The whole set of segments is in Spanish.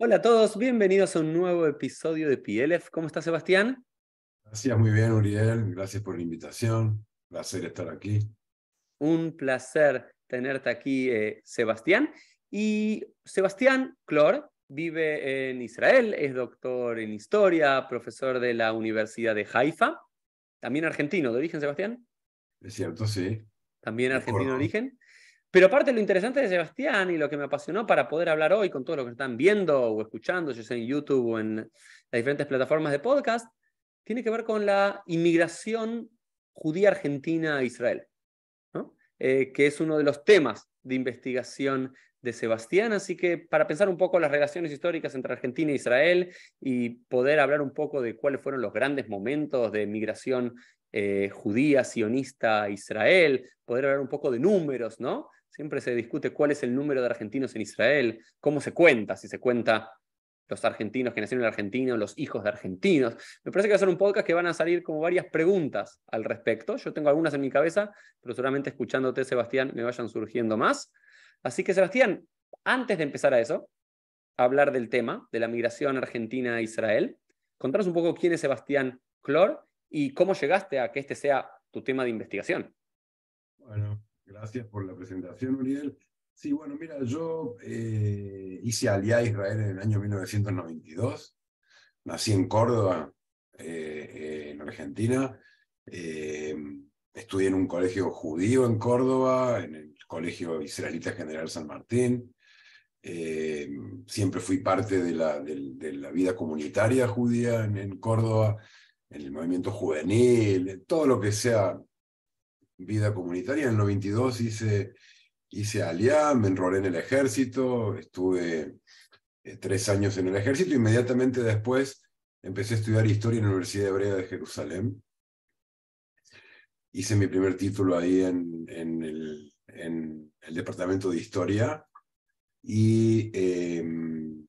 Hola a todos, bienvenidos a un nuevo episodio de PLF. ¿Cómo está Sebastián? Gracias, muy bien, Uriel. Gracias por la invitación. Placer estar aquí. Un placer tenerte aquí, eh, Sebastián. Y Sebastián Clor vive en Israel, es doctor en historia, profesor de la Universidad de Haifa, también argentino de origen, Sebastián. Es cierto, sí. También argentino de origen. Pero aparte lo interesante de Sebastián y lo que me apasionó para poder hablar hoy con todos los que están viendo o escuchando, yo sea en YouTube o en las diferentes plataformas de podcast, tiene que ver con la inmigración judía argentina a e Israel, eh, que es uno de los temas de investigación de Sebastián. Así que para pensar un poco las relaciones históricas entre Argentina e Israel y poder hablar un poco de cuáles fueron los grandes momentos de migración eh, judía, sionista a Israel, poder hablar un poco de números, ¿no? Siempre se discute cuál es el número de argentinos en Israel, cómo se cuenta, si se cuenta los argentinos que nacieron en Argentina, los hijos de argentinos. Me parece que va a ser un podcast que van a salir como varias preguntas al respecto. Yo tengo algunas en mi cabeza, pero seguramente escuchándote, Sebastián, me vayan surgiendo más. Así que, Sebastián, antes de empezar a eso, hablar del tema de la migración argentina a Israel, contanos un poco quién es Sebastián Clor y cómo llegaste a que este sea tu tema de investigación. Bueno, Gracias por la presentación, Uriel. Sí, bueno, mira, yo eh, hice hice a Israel en el año 1992. Nací en Córdoba, eh, en Argentina. Em, estudié en un colegio judío en Córdoba, en el Colegio Israelita General San Martín. Em, siempre fui parte de la, vida comunitaria judía en, Córdoba, en el movimiento juvenil, en todo lo que sea vida comunitaria. En el 92 hice, hice aliá, me enrolé en el ejército, estuve eh, tres años en el ejército. Inmediatamente después empecé a estudiar historia en la Universidad Hebrea de Jerusalén. Hice mi primer título ahí en, en, el, en el, departamento de historia y em,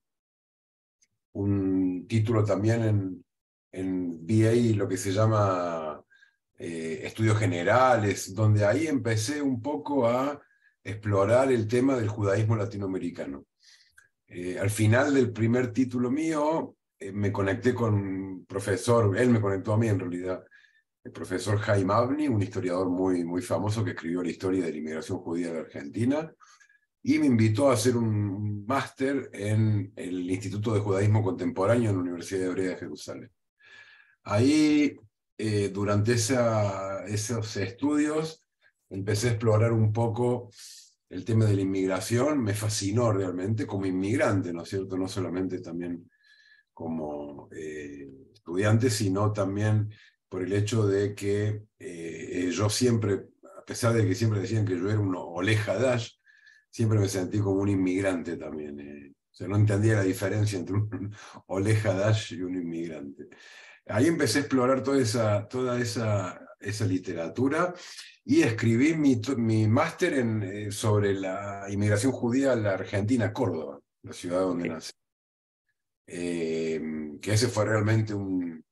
un título también en, en BA, lo que se llama eh, estudios generales, donde ahí empecé un poco a explorar el tema del judaísmo latinoamericano. Eh, al final del primer título mío, eh, me conecté con un profesor, él me conectó a mí en realidad, el profesor Jaime Avni, un historiador muy, muy famoso que escribió la historia de la inmigración judía de Argentina, y me invitó a hacer un máster en el Instituto de Judaísmo Contemporáneo en la Universidad Hebrea de Jerusalén. Ahí eh, durante esos estudios empecé a explorar un poco el tema de la inmigración, me fascinó realmente como inmigrante, ¿no es cierto? No solamente también como eh, estudiante, sino también por el hecho de que eh, yo siempre, a pesar de que siempre decían que yo era un oleja dash, siempre me sentí como un inmigrante también. sea, no entendía la diferencia entre un oleja dash y un inmigrante ahí empecé a explorar toda esa, toda esa, esa literatura y escribí mi máster en eh, sobre la inmigración judía a la Argentina, Córdoba, la ciudad donde nací. Eh, que ese fue realmente un,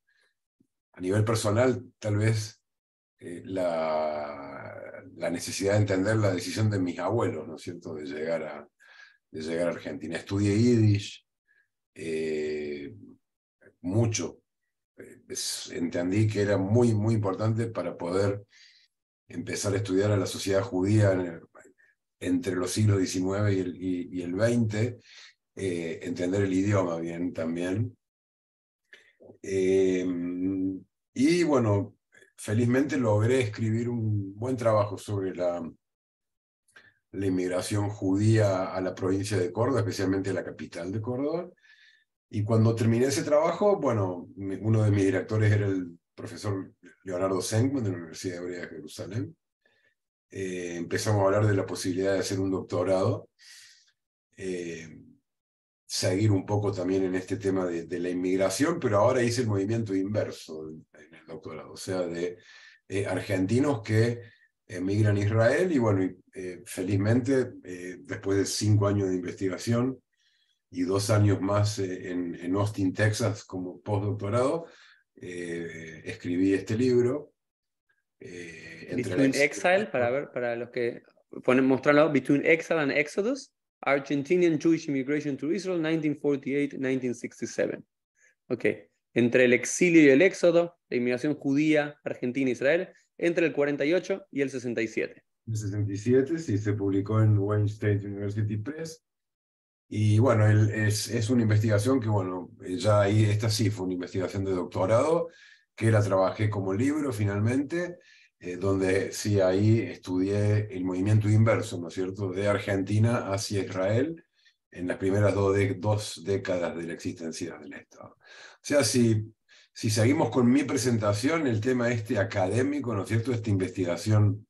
a nivel personal, tal vez eh, la, necesidad de entender la decisión de mis abuelos, ¿no es cierto?, de llegar a, de llegar a Argentina. Estudié Yiddish mucho, entendí que era muy, muy importante para poder empezar a estudiar a la sociedad judía entre los siglos XIX y el, y, el XX, eh, entender el idioma bien también. Eh, y bueno, felizmente logré escribir un buen trabajo sobre la, la inmigración judía a la provincia de Córdoba, especialmente a la capital de Córdoba. Y cuando terminé ese trabajo, bueno, uno de mis directores era el profesor Leonardo Senkman de la Universidad de Hebrea de Jerusalén. Eh, empezamos a hablar de la posibilidad de hacer un doctorado, eh, seguir un poco también en este tema de, la inmigración, pero ahora hice el movimiento inverso en, el doctorado, o sea, de eh, argentinos que emigran a Israel y bueno, felizmente después de cinco años de investigación, y dos años más eh, en, en Austin, Texas, como postdoctorado, eh, escribí este libro. Eh, Between Exile, para ver, para los que ponen mostrarlo, Between Exile and Exodus, Argentinian Jewish Immigration to Israel, 1948-1967. Ok, entre el exilio y el éxodo, la inmigración judía, Argentina Israel, entre el 48 y el 67. El 67, sí, se publicó en Wayne State University Press y bueno, es, una investigación que, bueno, ya ahí, esta sí fue una investigación de doctorado, que la trabajé como libro finalmente, eh, donde sí ahí estudié el movimiento inverso, ¿no es cierto?, de Argentina hacia Israel en las primeras dos décadas de la existencia del Estado. O sea, si, si seguimos con mi presentación, el tema este académico, ¿no es cierto?, esta investigación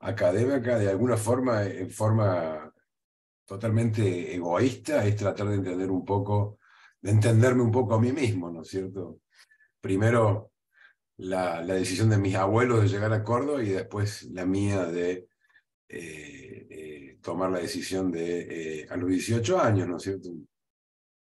académica, de alguna forma, en forma totalmente egoísta es tratar de entender un poco, de entenderme un poco a mí mismo, ¿no es cierto? Primero la, decisión de mis abuelos de llegar a Córdoba y después la mía de eh, eh, tomar la decisión de eh, a los 18 años, ¿no es cierto?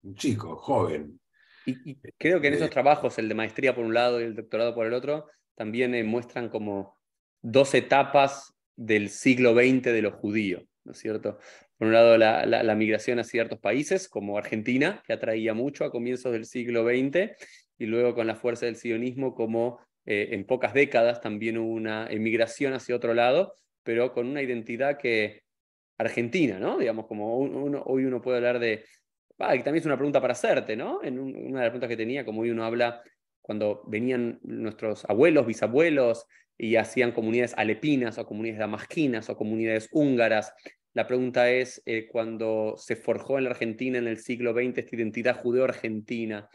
Un chico, joven. Y, creo que en esos trabajos, el de maestría por un lado y el doctorado por el otro, también muestran como dos etapas del siglo XX de los judíos, ¿no es cierto? por un lado, la, migración a ciertos países, como Argentina, que atraía mucho a comienzos del siglo XX, y luego con la fuerza del sionismo, como eh, en pocas décadas también hubo una emigración hacia otro lado, pero con una identidad que argentina, ¿no? Digamos, como uno, hoy uno puede hablar de... va, ah, y también es una pregunta para hacerte, ¿no? En una de las preguntas que tenía, como hoy uno habla cuando venían nuestros abuelos, bisabuelos, y hacían comunidades alepinas o comunidades damasquinas o comunidades húngaras la pregunta es, eh, cuando se forjó en la Argentina en el siglo XX esta identidad judeo-argentina,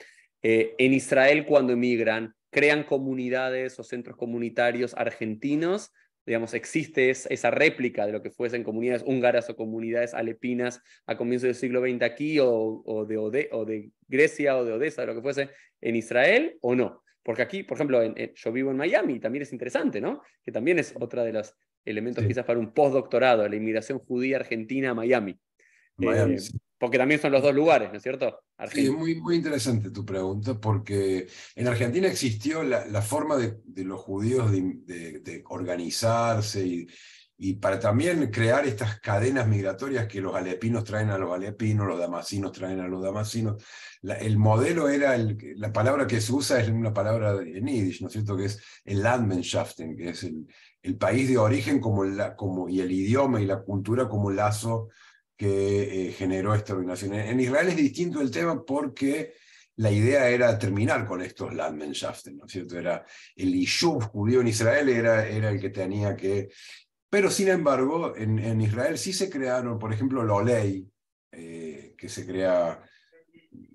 eh, en Israel cuando emigran, ¿crean comunidades o centros comunitarios argentinos? Digamos, existe esa réplica de lo que fuesen comunidades húngaras o comunidades alepinas a comienzos del siglo XX aquí o, de, o de Grecia o de Odessa, de lo que fuese, en Israel o no. Porque aquí, por ejemplo, yo vivo en Miami y también es interesante, ¿no? Que también es otra de las elementos quizás para un postdoctorado, la inmigración judía argentina a Miami. Eh, porque también son los dos lugares, ¿no es cierto? Sí, muy, muy interesante tu pregunta, porque en Argentina existió la, forma de, los judíos de, organizarse y, y para también crear estas cadenas migratorias que los alepinos traen a los alepinos, los damasinos traen a los damasinos. el modelo era, la palabra que se usa es una palabra en Yiddish, ¿no es cierto?, que es el Landmannschaften, que es el, el país de origen como la, como, y el idioma y la cultura como lazo que eh, generó esta organización. En, Israel es distinto el tema porque la idea era terminar con estos Landmannschaften, ¿no es cierto? Era el Yishuv judío en Israel era, era el que tenía que... Pero sin embargo, en, Israel sí se crearon, por ejemplo, la ley eh, que se crea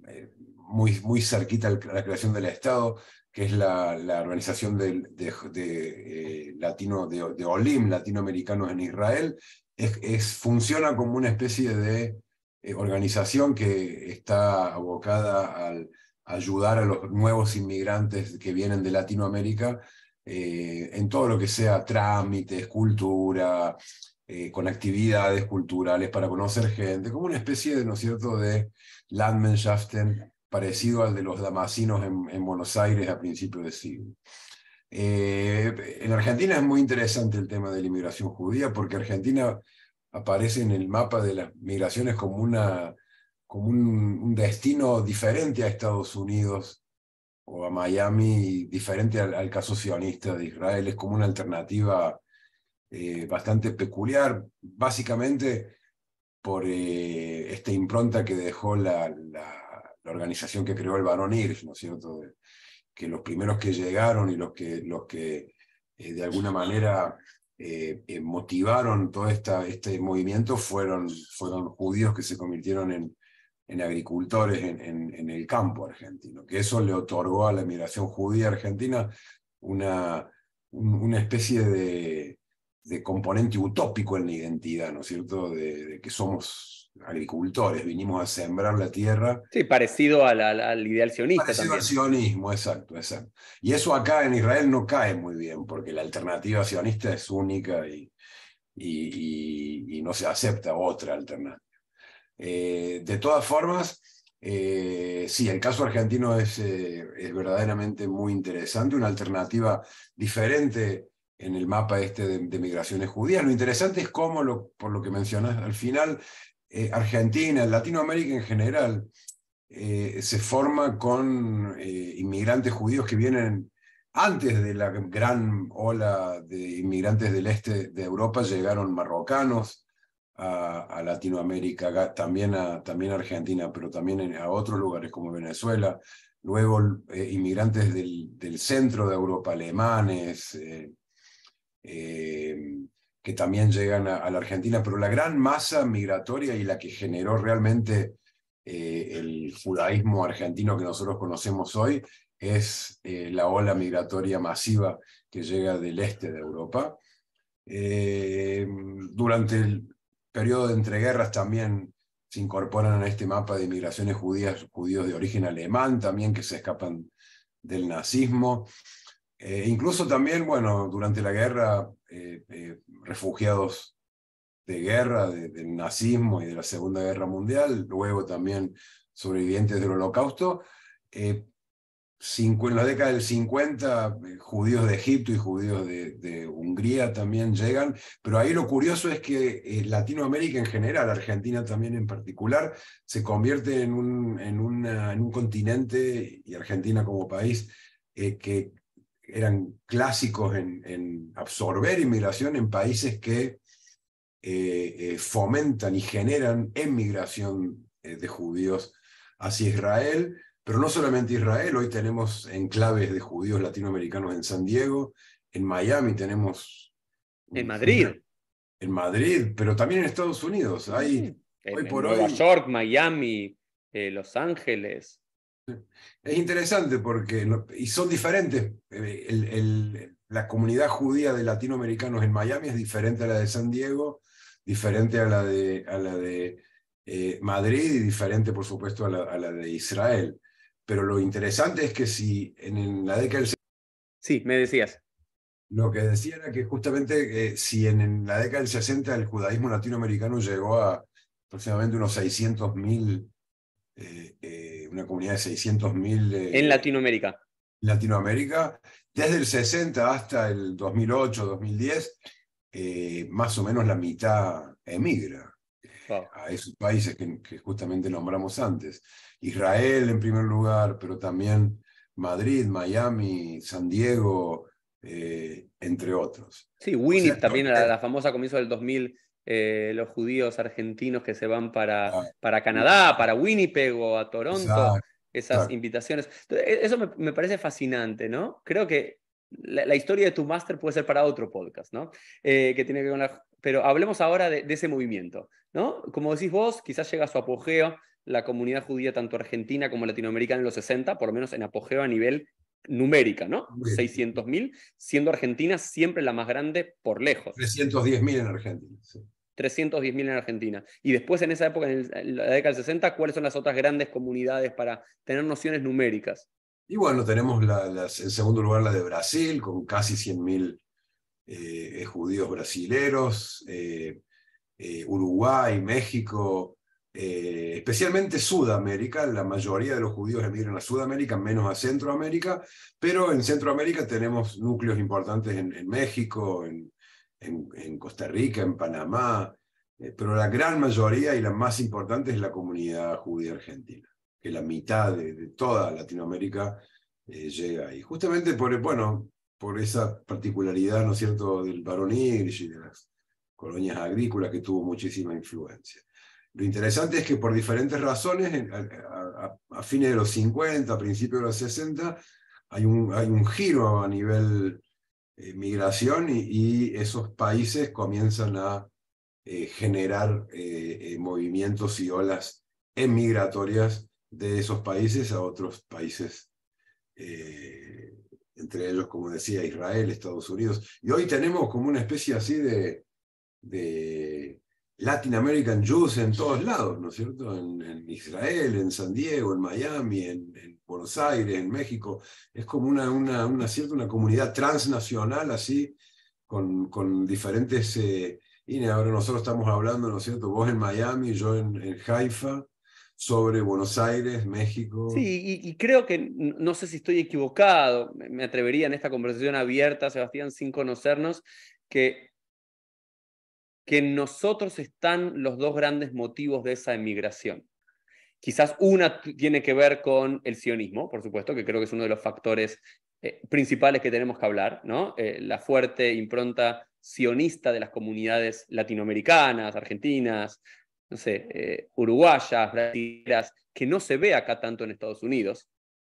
eh, muy, muy cerquita a la creación del Estado, que es la, organización de, eh, latino, de, Olim, latinoamericanos en Israel, es, funciona como una especie de eh, organización que está abocada al ayudar a los nuevos inmigrantes que vienen de Latinoamérica eh, en todo lo que sea trámites, cultura, con actividades culturales para conocer gente, como una especie de, ¿no es cierto?, de Landmannschaften parecido al de los damasinos en, Buenos Aires a principios de siglo. Eh, en Argentina es muy interesante el tema de la inmigración judía porque Argentina aparece en el mapa de las migraciones como, una, como un, destino diferente a Estados Unidos o a Miami, diferente al, caso sionista de Israel. Es como una alternativa eh, bastante peculiar, básicamente por eh, esta impronta que dejó la la organización que creó el Barón Hirsch, ¿no cierto? que los primeros que llegaron y los que, los que eh, de alguna manera eh, eh, motivaron todo esta, este movimiento fueron, fueron judíos que se convirtieron en, en agricultores en, el campo argentino, que eso le otorgó a la emigración judía argentina una, una especie de, componente utópico en la identidad, ¿no es cierto?, de, de que somos agricultores, vinimos a sembrar la tierra. Sí, parecido al, ideal sionista. Parecido al sionismo, exacto, exacto. Y eso acá en Israel no cae muy bien, porque la alternativa sionista es única y, y, no se acepta otra alternativa. Eh, de todas formas, eh, sí, el caso argentino es, eh, es verdaderamente muy interesante, una alternativa diferente en el mapa este de, migraciones judías. Lo interesante es cómo, por lo que mencionas al final, eh, Argentina, Latinoamérica en general, eh, se forma con eh, inmigrantes judíos que vienen antes de la gran ola de inmigrantes del este de Europa, llegaron marrocanos a, Latinoamérica, también a, también Argentina, pero también a otros lugares como Venezuela, luego inmigrantes del, centro de Europa, alemanes, que también llegan a, la Argentina, pero la gran masa migratoria y la que generó realmente eh, el judaísmo argentino que nosotros conocemos hoy es eh, la ola migratoria masiva que llega del este de Europa. Eh, durante el periodo de entreguerras también se incorporan a este mapa de migraciones judías, judíos de origen alemán también que se escapan del nazismo. incluso también, bueno, durante la guerra eh, eh, refugiados de guerra, del nazismo y de la Segunda Guerra Mundial, luego también sobrevivientes del Holocausto. Eh, en la década del 50, judíos de Egipto y judíos de, Hungría también llegan, pero ahí lo curioso es que Latinoamérica en general, Argentina también en particular, se convierte en un, en en un continente y Argentina como país que eran clásicos en, absorber inmigración en países que eh, eh, fomentan y generan emigración eh, de judíos hacia Israel, pero no solamente Israel, hoy tenemos enclaves de judíos latinoamericanos en San Diego, en Miami tenemos... En Madrid. En Madrid, pero también en Estados Unidos. Hay, hoy por hoy, Nueva York, Miami, Los Ángeles. Es interesante porque, y son diferentes, eh, el, la comunidad judía de latinoamericanos en Miami es diferente a la de San Diego, diferente a la de, a la de eh, Madrid y diferente, por supuesto, a la, de Israel. Pero lo interesante es que si en, la década del... Sí, me decías. Lo que decía era que justamente eh, si en, la década del 60 el judaísmo latinoamericano llegó a aproximadamente unos 600.000 mil una comunidad de 600.000... en Latinoamérica. Latinoamérica, desde el 60 hasta el 2008, 2010, eh, más o menos la mitad emigra a esos países que, justamente nombramos antes. Israel en primer lugar, pero también Madrid, Miami, San Diego, eh, entre otros. Sí, Winnie también, eh, la, famosa comienzo del 2000 eh, los judíos argentinos que se van para, ah, para Canadá, para Winnipeg o a Toronto, esas invitaciones. E, eso me, parece fascinante, ¿no? Creo que la, historia de tu máster puede ser para otro podcast, ¿no? Eh, que tiene Pero hablemos ahora de, de, ese movimiento, ¿no? Como decís vos, quizás llega a su apogeo la comunidad judía, tanto argentina como latinoamericana, en los 60, por lo menos en apogeo a nivel numérica, ¿no? 600.000, siendo Argentina siempre la más grande por lejos. 310.000 en Argentina, sí. 310.000 en Argentina. Y después, en esa época, en, la década del 60, ¿cuáles son las otras grandes comunidades para tener nociones numéricas? Y bueno, tenemos en segundo lugar la de Brasil, con casi 100.000 eh, eh, judíos brasileros, eh, Uruguay, México, eh, especialmente Sudamérica, la mayoría de los judíos emigran a Sudamérica, menos a Centroamérica, pero en Centroamérica tenemos núcleos importantes en, México, en, Costa Rica, en Panamá, eh, pero la gran mayoría y la más importante es la comunidad judía argentina, que la mitad de, toda Latinoamérica eh, llega ahí. Justamente por, bueno, por esa particularidad, ¿no es cierto?, del y de las colonias agrícolas que tuvo muchísima influencia. Lo interesante es que por diferentes razones, a, fines de los 50, a principios de los 60, hay un, hay un giro a nivel eh, migración y, esos países comienzan a eh, generar eh, movimientos y olas emigratorias de esos países a otros países, entre ellos, como decía, Israel, Estados Unidos. Y hoy tenemos como una especie así de Latin American Jews en todos lados, ¿no es cierto? En, Israel, en San Diego, en Miami, en, Buenos Aires, en México. Es como una, una, cierta, una comunidad transnacional así, con, con diferentes... Eh, y ahora nosotros estamos hablando, ¿no es cierto? Vos en Miami, yo en, Haifa, sobre Buenos Aires, México. Sí, y, y, creo que, no sé si estoy equivocado, me atrevería en esta conversación abierta, Sebastián, sin conocernos, que que en nosotros están los dos grandes motivos de esa emigración. Quizás una tiene que ver con el sionismo, por supuesto, que creo que es uno de los factores eh, principales que tenemos que hablar, ¿no? Eh, la fuerte impronta sionista de las comunidades latinoamericanas, argentinas, no sé, eh, uruguayas, brasileñas, que no se ve acá tanto en Estados Unidos.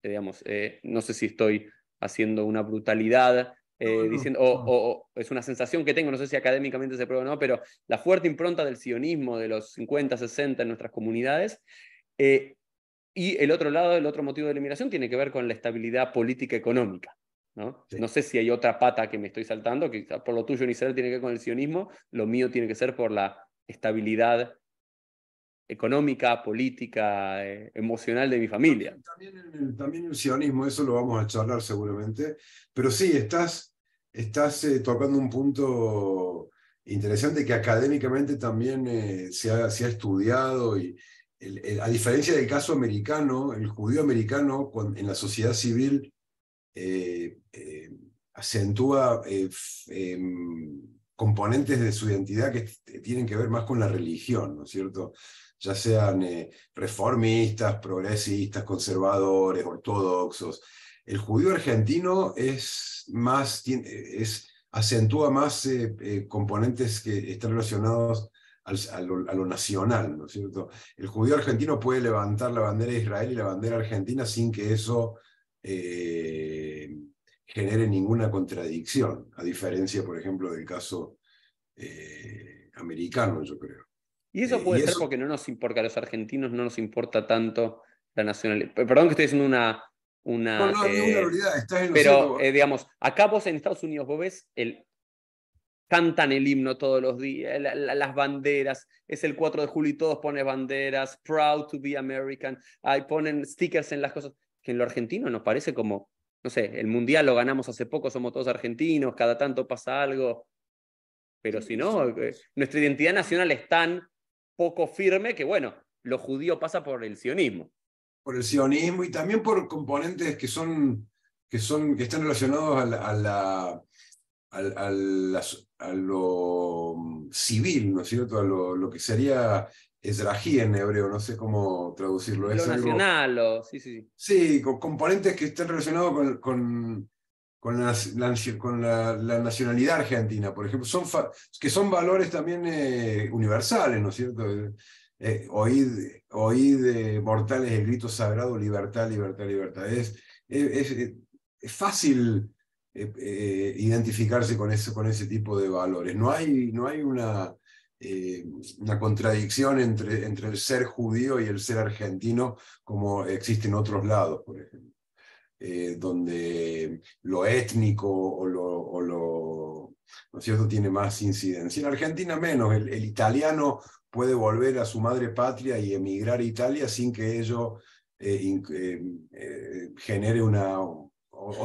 digamos, no sé si estoy haciendo una brutalidad eh, o, es una sensación que tengo, no sé si académicamente se prueba o no, pero la fuerte impronta del sionismo de los 50, 60 en nuestras comunidades. Eh, y el otro lado, el otro motivo de la inmigración tiene que ver con la estabilidad política económica. ¿no? sé si hay otra pata que me estoy saltando, que por lo tuyo ni Israel tiene que ver con el sionismo, lo mío tiene que ser por la estabilidad económica, política, eh, emocional de mi familia. También el, sionismo, eso lo vamos a charlar seguramente, pero sí, estás, estás eh, tocando un punto interesante que académicamente también eh, se, ha, se, ha, estudiado y a diferencia del caso americano, el judío americano en la sociedad civil acentúa em, componentes de su identidad que tienen que ver más con la religión, ¿no es cierto? ya sean eh, reformistas, progresistas, conservadores, ortodoxos. El judío argentino es más, es, acentúa más eh, eh, componentes que están relacionados a, lo, nacional, ¿no es cierto? El judío argentino puede levantar la bandera de Israel y la bandera argentina sin que eso genere ninguna contradicción, a diferencia, por ejemplo, del caso americano, yo creo. Y eso eh, puede ser porque no nos importa, a los argentinos no nos importa tanto la nacionalidad. Perdón que estoy diciendo una... una no, no, eh, una estás en Pero, eh, digamos, acá vos en Estados Unidos vos ves el... Cantan el himno todos los días, las banderas, es el 4 de julio y todos ponen banderas, proud to be American, ahí ponen stickers en las cosas, que en lo argentino nos parece como, no sé, el mundial lo ganamos hace poco, somos todos argentinos, cada tanto pasa algo, pero si no, eh, nuestra identidad nacional es tan poco firme que, bueno, lo judío pasa por el sionismo. Por el sionismo y también por componentes que son que, son, que están relacionados a, la, a, lo mm, civil, ¿no es cierto? A lo, que sería esrají en hebreo, no sé cómo traducirlo. Lo nacional, o... sí, sí. Sí, con componentes que están relacionados con, con, con, la, nacionalidad argentina, por ejemplo, son que son valores también eh, universales, ¿no es cierto? Eh, eh oíd, mortales el grito sagrado, libertad, libertad, libertad. Es, es eh, fácil identificarse con, eso, con ese tipo de valores. No hay, no hay una, una contradicción entre, entre el ser judío y el ser argentino como existe en otros lados, por ejemplo. Eh, donde lo étnico o lo, ¿no es cierto?, tiene más incidencia. En Argentina menos, el, italiano puede volver a su madre patria y emigrar a Italia sin que ello eh, eh, genere una,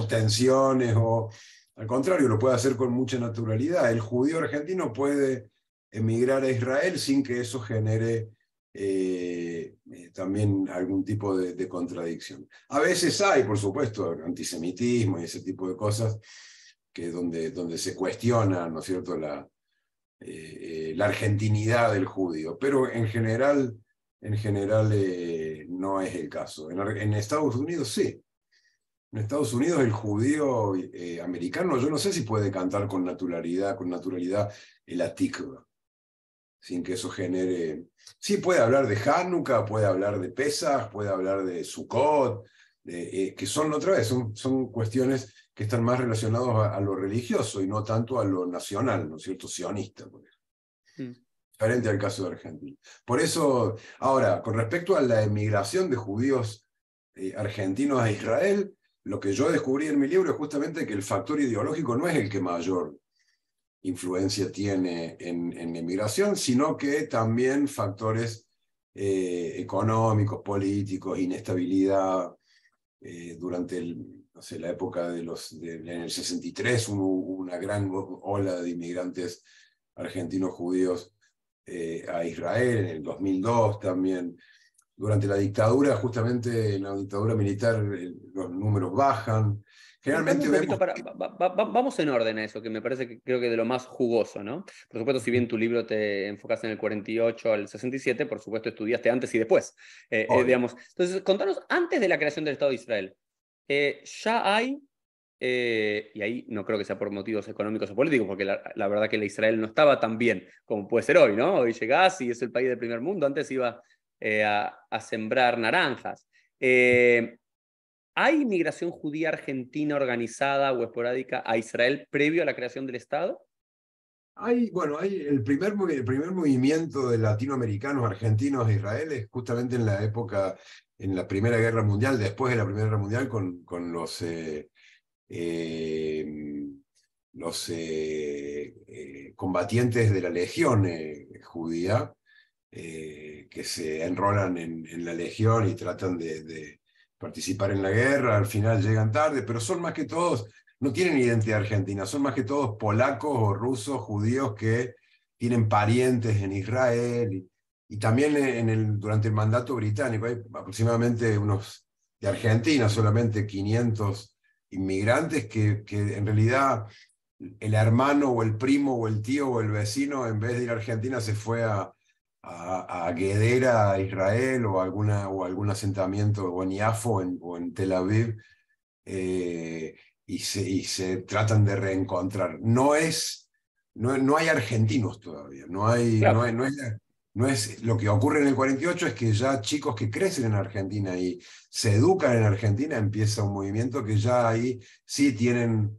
tensiones, o al contrario, lo puede hacer con mucha naturalidad. El judío argentino puede emigrar a Israel sin que eso genere eh, eh, también algún tipo de, contradicción. A veces hay, por supuesto, antisemitismo y ese tipo de cosas, que donde, donde se cuestiona, ¿no es cierto?, la, eh, la argentinidad del judío, pero en general, en general no es el caso. En, Estados Unidos sí. En Estados Unidos el judío americano, yo no sé si puede cantar con naturalidad, con naturalidad el atikva sin que eso genere... Sí, puede hablar de Hanukkah, puede hablar de Pesach, puede hablar de Sukkot, eh, que son otra vez, son, son cuestiones que están más relacionadas a, lo religioso y no tanto a lo nacional, ¿no es cierto? Sionista, por mm. Diferente al caso de Argentina. Por eso, ahora, con respecto a la emigración de judíos eh, argentinos a Israel, lo que yo descubrí en mi libro es justamente que el factor ideológico no es el que mayor influencia tiene en, la inmigración, sino que también factores eh, económicos, políticos, inestabilidad. Eh, durante la época de los, en el 63 hubo, una gran ola de inmigrantes argentinos judíos eh, a Israel, en el 2002 también. Durante la dictadura, justamente en la dictadura militar, los números bajan vamos en orden a eso, que me parece que creo que de lo más jugoso, ¿no? Por supuesto, si bien tu libro te enfocas en el 48 al 67, por supuesto estudiaste antes y después, eh, eh, digamos. Entonces, contanos, antes de la creación del Estado de Israel, eh, ¿ya hay y ahí no creo que sea por motivos económicos o políticos, porque la, verdad que la Israel no estaba tan bien como puede ser hoy, ¿no? Hoy llegás y es el país del primer mundo, antes iba a, sembrar naranjas. ¿Hay inmigración judía argentina organizada o esporádica a Israel previo a la creación del Estado? Hay, bueno, hay el primer, primer movimiento de latinoamericanos, argentinos e Israel es justamente en la época, en la Primera Guerra Mundial, después de la Primera Guerra Mundial, con, con los, eh, eh, eh, combatientes de la Legión judía, que se enrolan en, la Legión y tratan de participar en la guerra, al final llegan tarde, pero son más que todos, no tienen identidad argentina, son más que todos polacos o rusos, judíos que tienen parientes en Israel y, también en el, durante el mandato británico hay aproximadamente unos de Argentina, solamente 500 inmigrantes que, que en realidad el hermano o el primo o el tío o el vecino en vez de ir a Argentina se fue a, a, a a Israel, o, alguna, o algún asentamiento, o en Iafo o en Tel Aviv, eh, y, se, y, se, tratan de reencontrar. No es, no, no hay argentinos todavía, no hay, no, es, lo que ocurre en el 48 es que ya chicos que crecen en Argentina y se educan en Argentina empieza un movimiento que ya ahí sí tienen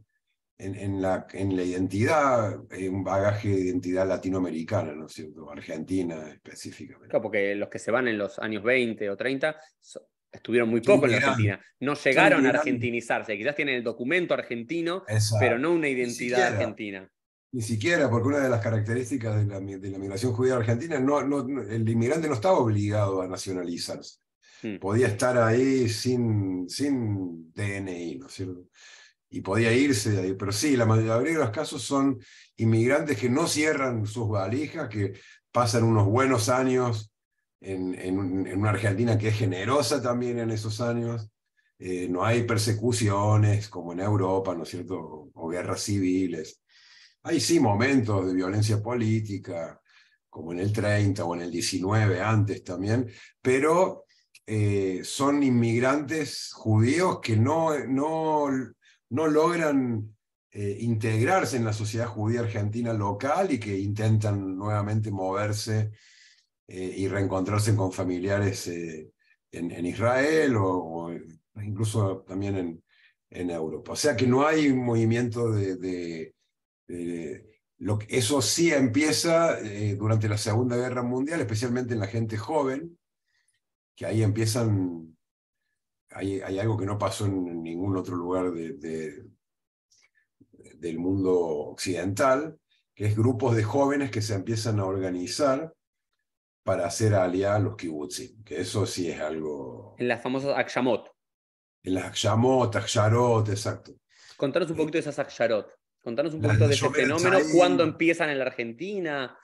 en, la, en la identidad, un bagaje de identidad latinoamericana, ¿no es cierto? Argentina específicamente. Claro, porque los que se van en los años 20 o 30 estuvieron muy poco en la Argentina. No llegaron a argentinizarse. Quizás tienen el documento argentino, pero no una identidad argentina. Ni siquiera, porque una de las características de la, de la migración judía argentina, no, el inmigrante no estaba obligado a nacionalizarse. Hmm. Podía estar ahí sin, sin DNI, ¿no es cierto? y podía irse de ahí. Pero sí, la mayoría de los casos son inmigrantes que no cierran sus valijas, que pasan unos buenos años en, en, una Argentina que es generosa también en esos años. Eh, no hay persecuciones como en Europa, ¿no es cierto? O, guerras civiles. Hay sí momentos de violencia política, como en el 30 o en el 19 antes también, pero eh, son inmigrantes judíos que no, no no logran eh, integrarse en la sociedad judía argentina local y que intentan nuevamente moverse eh, y reencontrarse con familiares eh, en, Israel o, incluso también en, Europa. O sea que no hay un movimiento de... eso sí empieza durante la Segunda Guerra Mundial, especialmente en la gente joven, que ahí empiezan hay, algo que no pasó en ningún otro lugar del mundo occidental, que es grupos de jóvenes que se empiezan a organizar para hacer aliados a los kibutzim, que eso sí es algo... En las famosas akshamot. En las akshamot, aksharot, exacto. Contanos un poquito de esas aksharot. Contanos un poquito de ese fenómeno, cuándo empiezan en la Argentina,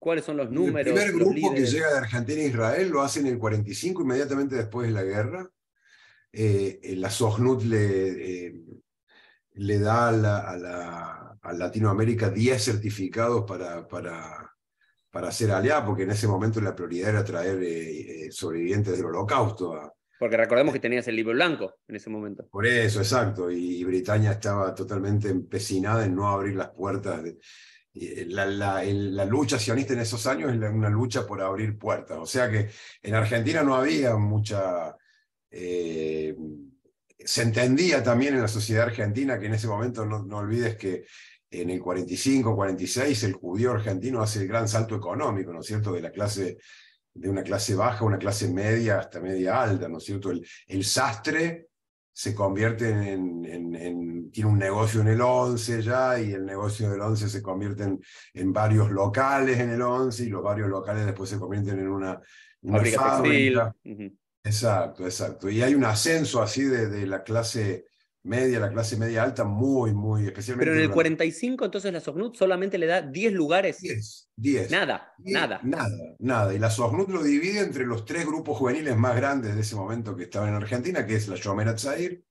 cuáles son los números. El primer grupo que llega de Argentina a Israel lo hacen en el 45, inmediatamente después de la guerra, eh, eh, la SOGNUT eh, le, da a, Latinoamérica 10 certificados para, para, para, hacer aliado porque en ese momento la prioridad era traer sobrevivientes del holocausto. porque recordemos que tenías el libro blanco en ese momento. Por eso, exacto. Y, y Britania estaba totalmente empecinada en no abrir las puertas. la, la, la, lucha sionista en esos años es una lucha por abrir puertas. O sea que en Argentina no había mucha eh, se entendía también en la sociedad argentina, que en ese momento no, olvides que en el 45, 46, el judío argentino hace el gran salto económico, ¿no es cierto?, de la clase de una clase baja una clase media hasta media alta, ¿no es cierto? El, el sastre se convierte en, tiene un negocio en el 11 ya, y el negocio del 11 se convierte en, varios locales en el 11, y los varios locales después se convierten en una, fábrica. Exacto, exacto. Y hay un ascenso así de, la clase media, la clase media alta, muy, muy especialmente. Pero en el 45 entonces la SOGNUT solamente le da 10 lugares. 10, 10. Nada, nada. Nada, nada. Y la SOGNUT lo divide entre los tres grupos juveniles más grandes de ese momento que estaban en Argentina, que es la Yomera Tzair,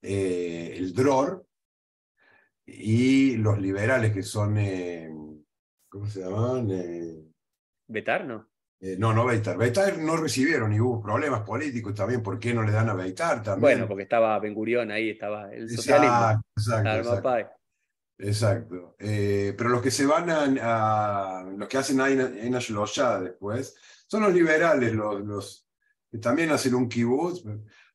eh, el DROR y los liberales que son, eh, ¿cómo se llaman? Eh, Betar, ¿no? Eh, no, no Beitar. Beitar no recibieron y hubo problemas políticos también. ¿Por qué no le dan a Beitar también? Bueno, porque estaba Ben Gurión ahí, estaba el socialismo. Exacto, exacto. exacto. Eh, pero los que se van a, los que hacen en ya después, son los liberales, los, los que también hacen un kibbutz,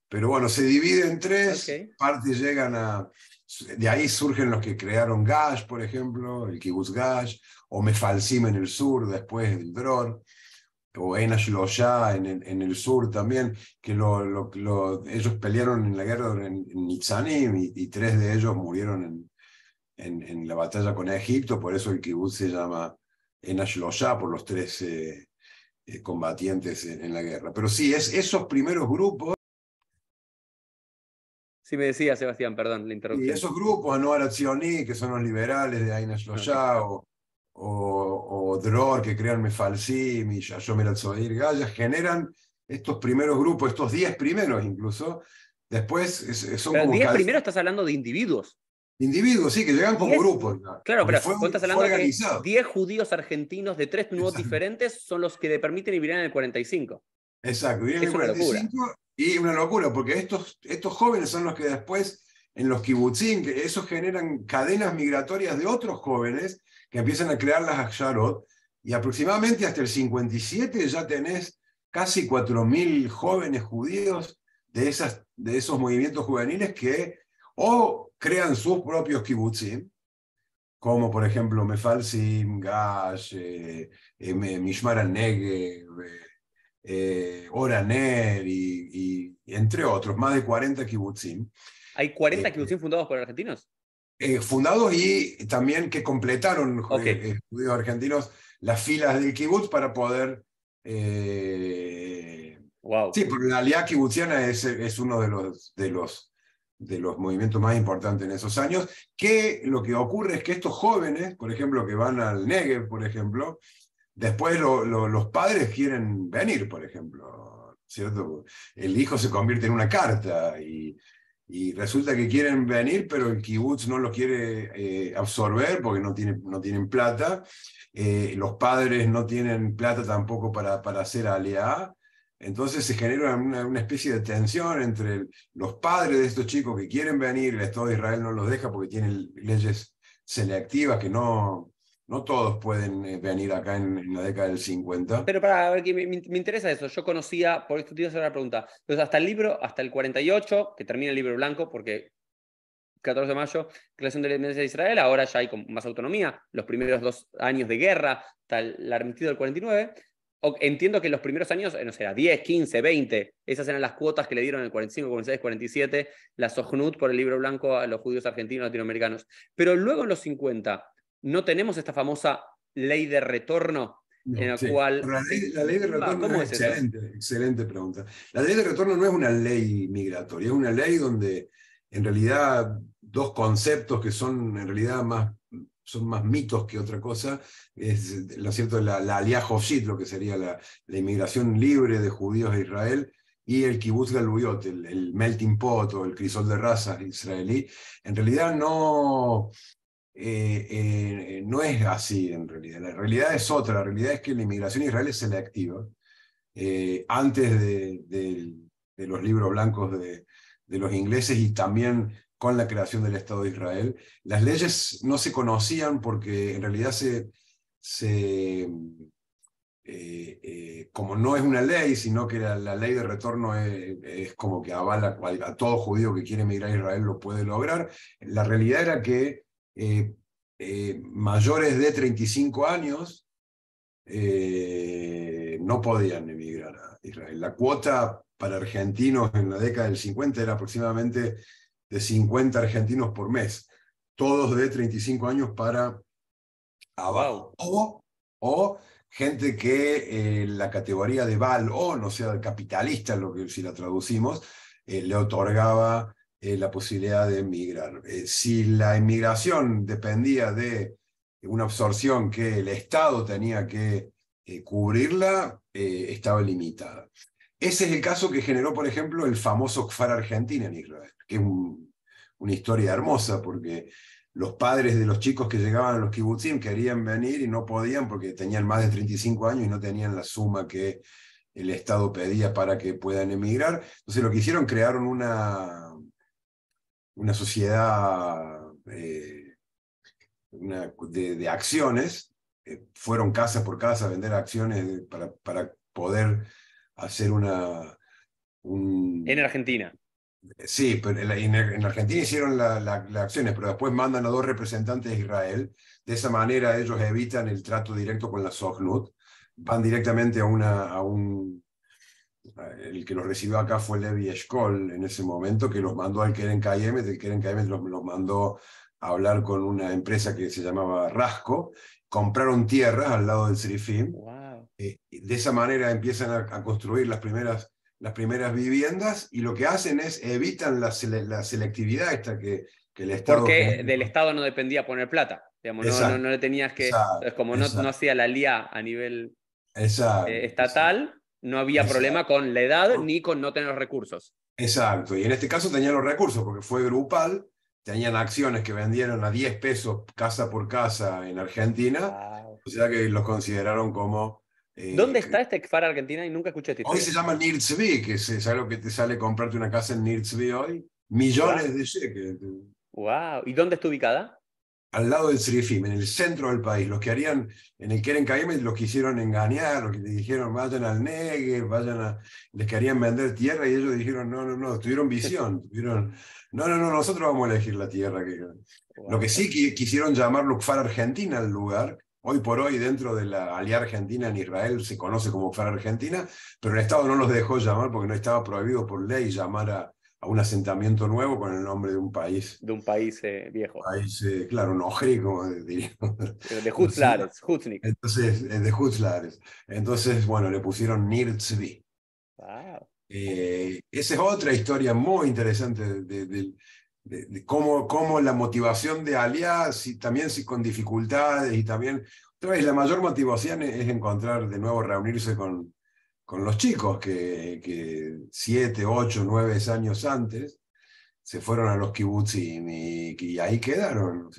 pero bueno, se divide en tres, parte partes llegan a... De ahí surgen los que crearon Gash, por ejemplo, el kibutz Gash, o Mefalsim en el sur, después el Dron o en en, en el sur también, que lo, lo, ellos pelearon en la guerra en, en y, tres de ellos murieron en, en, la batalla con Egipto, por eso el kibbutz se llama en Ashloya, por los tres eh, eh, combatientes en, la guerra. Pero sí, es esos primeros grupos. Sí, me decía Sebastián, perdón, le interrumpí. Y esos grupos, Anuar que son los liberales de Ainash ah, o o, o Dror, que crean Mefalsim y Yayomir al Gaya, generan estos primeros grupos, estos 10 primeros incluso. Después son como. 10 primeros estás hablando de individuos. Individuos, sí, que llegan como grupos. Claro, pero estás hablando de 10 judíos argentinos de tres nuevos diferentes son los que le permiten vivir en el 45. Exacto, vivir en el 45 y una locura, porque estos, estos jóvenes son los que después en los kibutzim, esos generan cadenas migratorias de otros jóvenes que empiezan a crear las Aksharot, y aproximadamente hasta el 57 ya tenés casi 4.000 jóvenes judíos de, esas, de esos movimientos juveniles que o crean sus propios kibutzim, como por ejemplo Mefalsim, Gash, eh, eh Mishmar al-Negev, eh, eh, Oraner y, y, entre otros, más de 40 kibbutzim. ¿Hay 40 kibutzim fundados por argentinos? Eh, fundados y también que completaron los eh, eh, argentinos las filas del kibutz para poder... Wow. Sí, porque la alianza kibutziana es, uno de los, de, los, de los movimientos más importantes en esos años, que lo que ocurre es que estos jóvenes, por ejemplo, que van al Negev, por ejemplo, después los padres quieren venir, por ejemplo, ¿cierto? El hijo se convierte en una carta y y resulta que quieren venir, pero el kibutz no los quiere eh, absorber porque no, tiene, no tienen plata, eh, los padres no tienen plata tampoco para, para hacer alea, entonces se genera una, una, especie de tensión entre los padres de estos chicos que quieren venir, el Estado de Israel no los deja porque tienen leyes selectivas que no, no todos pueden eh, venir acá en, la década del 50. Pero para, a ver, me, interesa eso. Yo conocía, por esto te iba a hacer la pregunta. Entonces, hasta el libro, hasta el 48, que termina el libro blanco, porque 14 de mayo, creación de la independencia de Israel, ahora ya hay más autonomía, los primeros dos años de guerra, hasta el armisticio del 49. entiendo que los primeros años, eh, no sé, 10, 15, 20, esas eran las cuotas que le dieron en el 45, 46, 47, la SOJNUT por el libro blanco a los judíos argentinos latinoamericanos. Pero luego en los 50, no tenemos esta famosa ley de retorno en la cual... La ley, de ah, retorno excelente, excelente pregunta. La ley de retorno no es una ley migratoria, es una ley donde en realidad dos conceptos que son en realidad más son más mitos que otra cosa, es lo cierto, la, la Hofshit, lo que sería la, la, inmigración libre de judíos a Israel, y el kibutz galuyot, el, el melting pot o el crisol de razas israelí, en realidad no, eh, eh, no es así en realidad. La realidad es otra. La realidad es que la inmigración israelí se le activa eh, antes de, los libros blancos de, los ingleses y también con la creación del Estado de Israel. Las leyes no se conocían porque en realidad se, como no es una ley, sino que la, ley de retorno es, es, como que avala a todo judío que quiere emigrar a Israel lo puede lograr. La realidad era que eh, eh, mayores de 35 años eh, no podían emigrar a Israel. La cuota para argentinos en la década del 50 era aproximadamente de 50 argentinos por mes, todos de 35 años para abajo, o, gente que la categoría de Val o, no sea, capitalista, lo que si la traducimos, le otorgaba eh, la posibilidad de emigrar. Eh, si la emigración dependía de una absorción que el Estado tenía que eh, cubrirla, estaba limitada. Ese es el caso que generó, por ejemplo, el famoso Kfar Argentina en Israel, que es una historia hermosa porque los padres de los chicos que llegaban a los kibutzim querían venir y no podían porque tenían más de 35 años y no tenían la suma que el Estado pedía para que puedan emigrar. Entonces lo que hicieron, crearon una una sociedad eh, de, acciones, eh, fueron casa por casa a vender acciones para, para poder hacer una... En Argentina. Sí, pero en, Argentina hicieron las acciones, pero después mandan a dos representantes de Israel. De esa manera ellos evitan el trato directo con la SOGNUT, van directamente a, una, a un el que los recibió acá fue Levi Escol en ese momento, que los mandó al Keren Kayemet, el Keren Kayemet los, mandó a hablar con una empresa que se llamaba Rasco, compraron tierras al lado del Serifim, eh, de esa manera empiezan a, construir las primeras, las primeras viviendas y lo que hacen es evitan la, selectividad esta que, que el Estado... Porque del Estado no dependía poner plata, no, no, le tenías que... como no, no hacía la LIA a nivel... Eh, estatal, no había problema con la edad ni con no tener los recursos. Exacto, y en este caso tenía los recursos porque fue grupal, tenían acciones que vendieron a 10 pesos casa por casa en Argentina, o sea que los consideraron como... Eh, ¿Dónde eh, está este fara Argentina? Y nunca escuché este Hoy se llama NIRTSB, que es, algo que te sale comprarte una casa en NIRTSB hoy. Millones de cheques. ¡Wow! ¿Y dónde está ubicada? al lado del SRIFIM, en el centro del país, los que harían en el Keren Kayem, los quisieron engañar, los que les dijeron vayan al Negue, vayan a, les querían vender tierra y ellos dijeron no, no, no, tuvieron visión, tuvieron, no, no, no, nosotros vamos a elegir la tierra. Lo que sí quisieron llamarlo Lukfar Argentina al lugar, hoy por hoy dentro de la Alianza Argentina en Israel se conoce como Lukfar Argentina, pero el Estado no los dejó llamar porque no estaba prohibido por ley llamar a, a un asentamiento nuevo con el nombre de un país. De un país eh, viejo. País, eh, claro, no como diríamos. De Hutzlares, Hutznik. Entonces, eh, de Hutzlares. Entonces, bueno, le pusieron Nirtzvi. esa es otra historia muy interesante de, cómo, cómo, la motivación de Aliá, y también si con dificultades y también... otra vez la mayor motivación es encontrar de nuevo, reunirse con, con los chicos que, siete, ocho, nueve años antes se fueron a los kibutzim y, y ahí quedaron.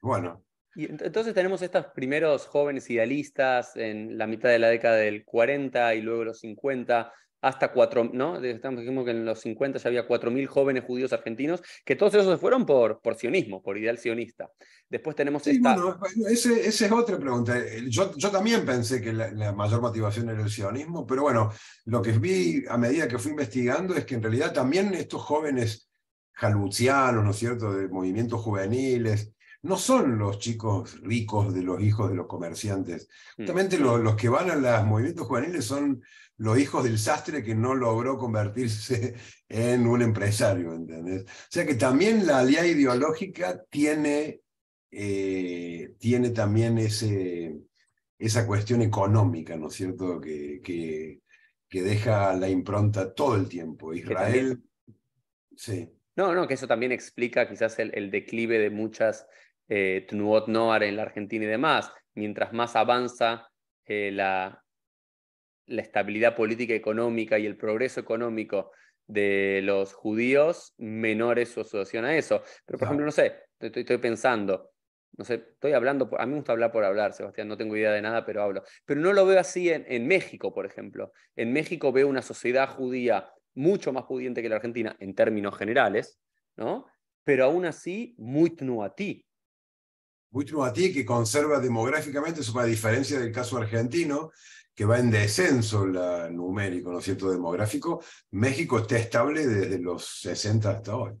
Bueno. Y entonces tenemos estos primeros jóvenes idealistas en la mitad de la década del 40 y luego los 50 hasta cuatro ¿no? Estamos que en los 50 ya había 4.000 jóvenes judíos argentinos, que todos esos se fueron por, por sionismo, por ideal sionista. Después tenemos sí, Bueno, esa es otra pregunta. Eh, yo, también pensé que la, mayor motivación era el sionismo, pero bueno, lo que vi a medida que fui investigando es que en realidad también estos jóvenes jalucianos, ¿no es cierto?, de movimientos juveniles, no son los chicos ricos de los hijos de los comerciantes. Mm. Justamente los, los que van a los movimientos juveniles son los hijos del sastre que no logró convertirse en un empresario, ¿entendés? O sea que también la alianza ideológica tiene, eh, tiene también ese, esa cuestión económica, ¿no es cierto?, que, que, deja la impronta todo el tiempo. Israel... Sí. No, no, que eso también explica quizás el, declive de muchas eh, Tnuot Noar en la Argentina y demás. Mientras más avanza eh, la, la estabilidad política económica y el progreso económico de los judíos, menores es su asociación a eso. Pero, por ejemplo, no sé, estoy, pensando, no sé, estoy hablando, a mí me gusta hablar por hablar, Sebastián, no tengo idea de nada, pero hablo. Pero no lo veo así en, México, por ejemplo. En México veo una sociedad judía mucho más pudiente que la Argentina en términos generales, ¿no? Pero aún así, muy tnuatí, ti que conserva demográficamente, eso para diferencia del caso argentino, que va en descenso la numérico, ¿no es cierto?, demográfico, México está estable desde los 60 hasta hoy.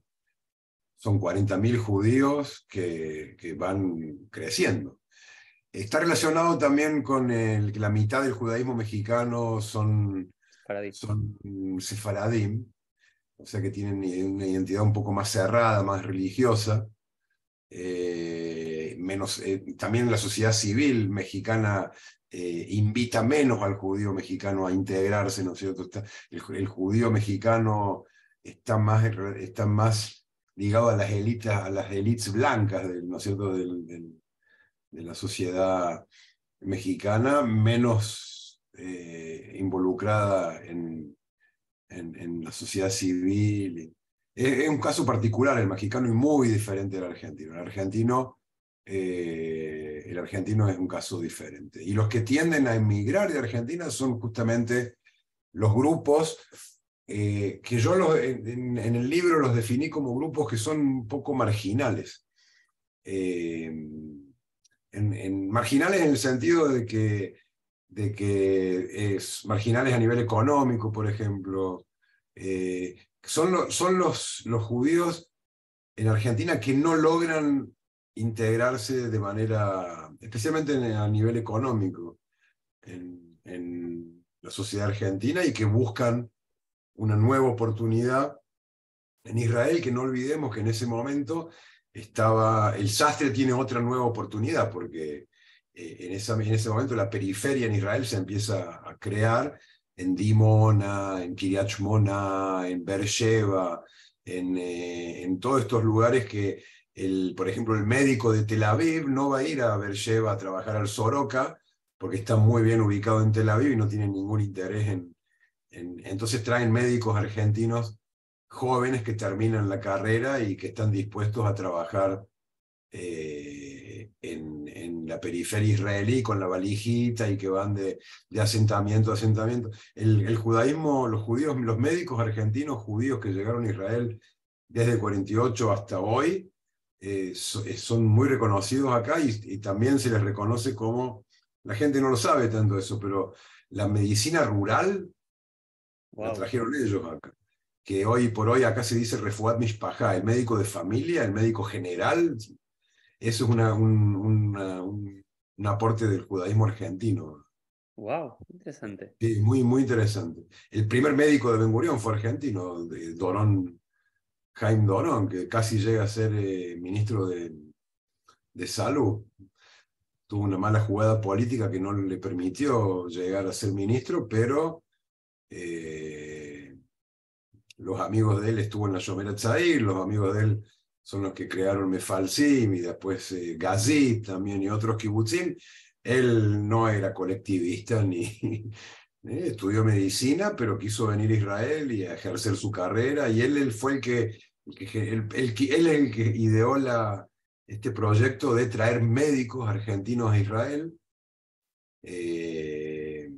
Son 40.000 judíos que, que, van creciendo. Está relacionado también con el, que la mitad del judaísmo mexicano son, son sefaradim, o sea que tienen una identidad un poco más cerrada, más religiosa. Eh, eh, también la sociedad civil mexicana eh, invita menos al judío mexicano a integrarse, ¿no es cierto? el, judío mexicano está más, está más ligado a las élites, a las élites blancas, del, ¿no de la sociedad mexicana, menos eh, involucrada en, en, la sociedad civil. Es, un caso particular el mexicano es muy diferente al argentino. El argentino eh, el argentino es un caso diferente. Y los que tienden a emigrar de Argentina son justamente los grupos eh, que yo en, el libro los definí como grupos que son un poco marginales. Eh, en, marginales en el sentido de que, de que es marginales a nivel económico, por ejemplo. son, son los, los judíos en Argentina que no logran integrarse de manera, especialmente a nivel económico, en, la sociedad argentina y que buscan una nueva oportunidad en Israel, que no olvidemos que en ese momento estaba, el sastre tiene otra nueva oportunidad, porque eh, en, esa, en ese momento la periferia en Israel se empieza a crear en Dimona, en Kiryat Shmona, en Beersheba, en, eh, en todos estos lugares que por ejemplo, el médico de Tel Aviv no va a ir a lleva a trabajar al Soroka porque está muy bien ubicado en Tel Aviv y no tiene ningún interés en... entonces traen médicos argentinos jóvenes que terminan la carrera y que están dispuestos a trabajar eh, en, la periferia israelí con la valijita y que van de, asentamiento a asentamiento. El, el, judaísmo, los judíos, los médicos argentinos judíos que llegaron a Israel desde 48 hasta hoy, eh, eh, son muy reconocidos acá y, también se les reconoce como, la gente no lo sabe tanto eso, pero la medicina rural la trajeron ellos acá, que hoy por hoy acá se dice refuat mishpajá, el médico de familia, el médico general, eso es un, aporte del judaísmo argentino. Wow, interesante. muy, muy interesante. El primer médico de Ben Gurión fue argentino, de Dorón Jaime Doron, que casi llega a ser eh, ministro de, Salud, tuvo una mala jugada política que no le permitió llegar a ser ministro, pero eh, los amigos de él estuvo en la Yomera los amigos de él son los que crearon Mefalsim y después eh, también y otros kibutzim. Él no era colectivista ni, eh, estudió medicina, pero quiso venir a Israel y ejercer su carrera, y él, fue el que él, es el que ideó este proyecto de traer médicos argentinos a Israel, eh,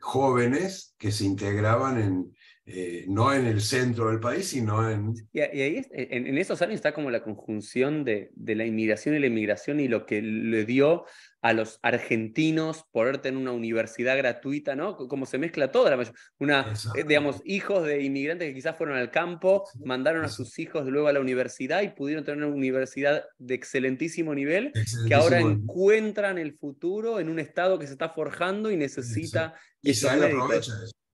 jóvenes que se integraban en, eh, no en el centro del país, sino en... Y, ahí e, en, esos años está como la conjunción de, de, la inmigración y la inmigración y lo que le dio a los argentinos poder tener una universidad gratuita, ¿no? Como se mezcla toda la Una, eh, digamos, hijos de inmigrantes que quizás fueron al campo, mandaron a sus hijos luego a la universidad y pudieron tener una universidad de excelentísimo nivel que ahora encuentran el futuro en un estado que se está forjando y necesita... Y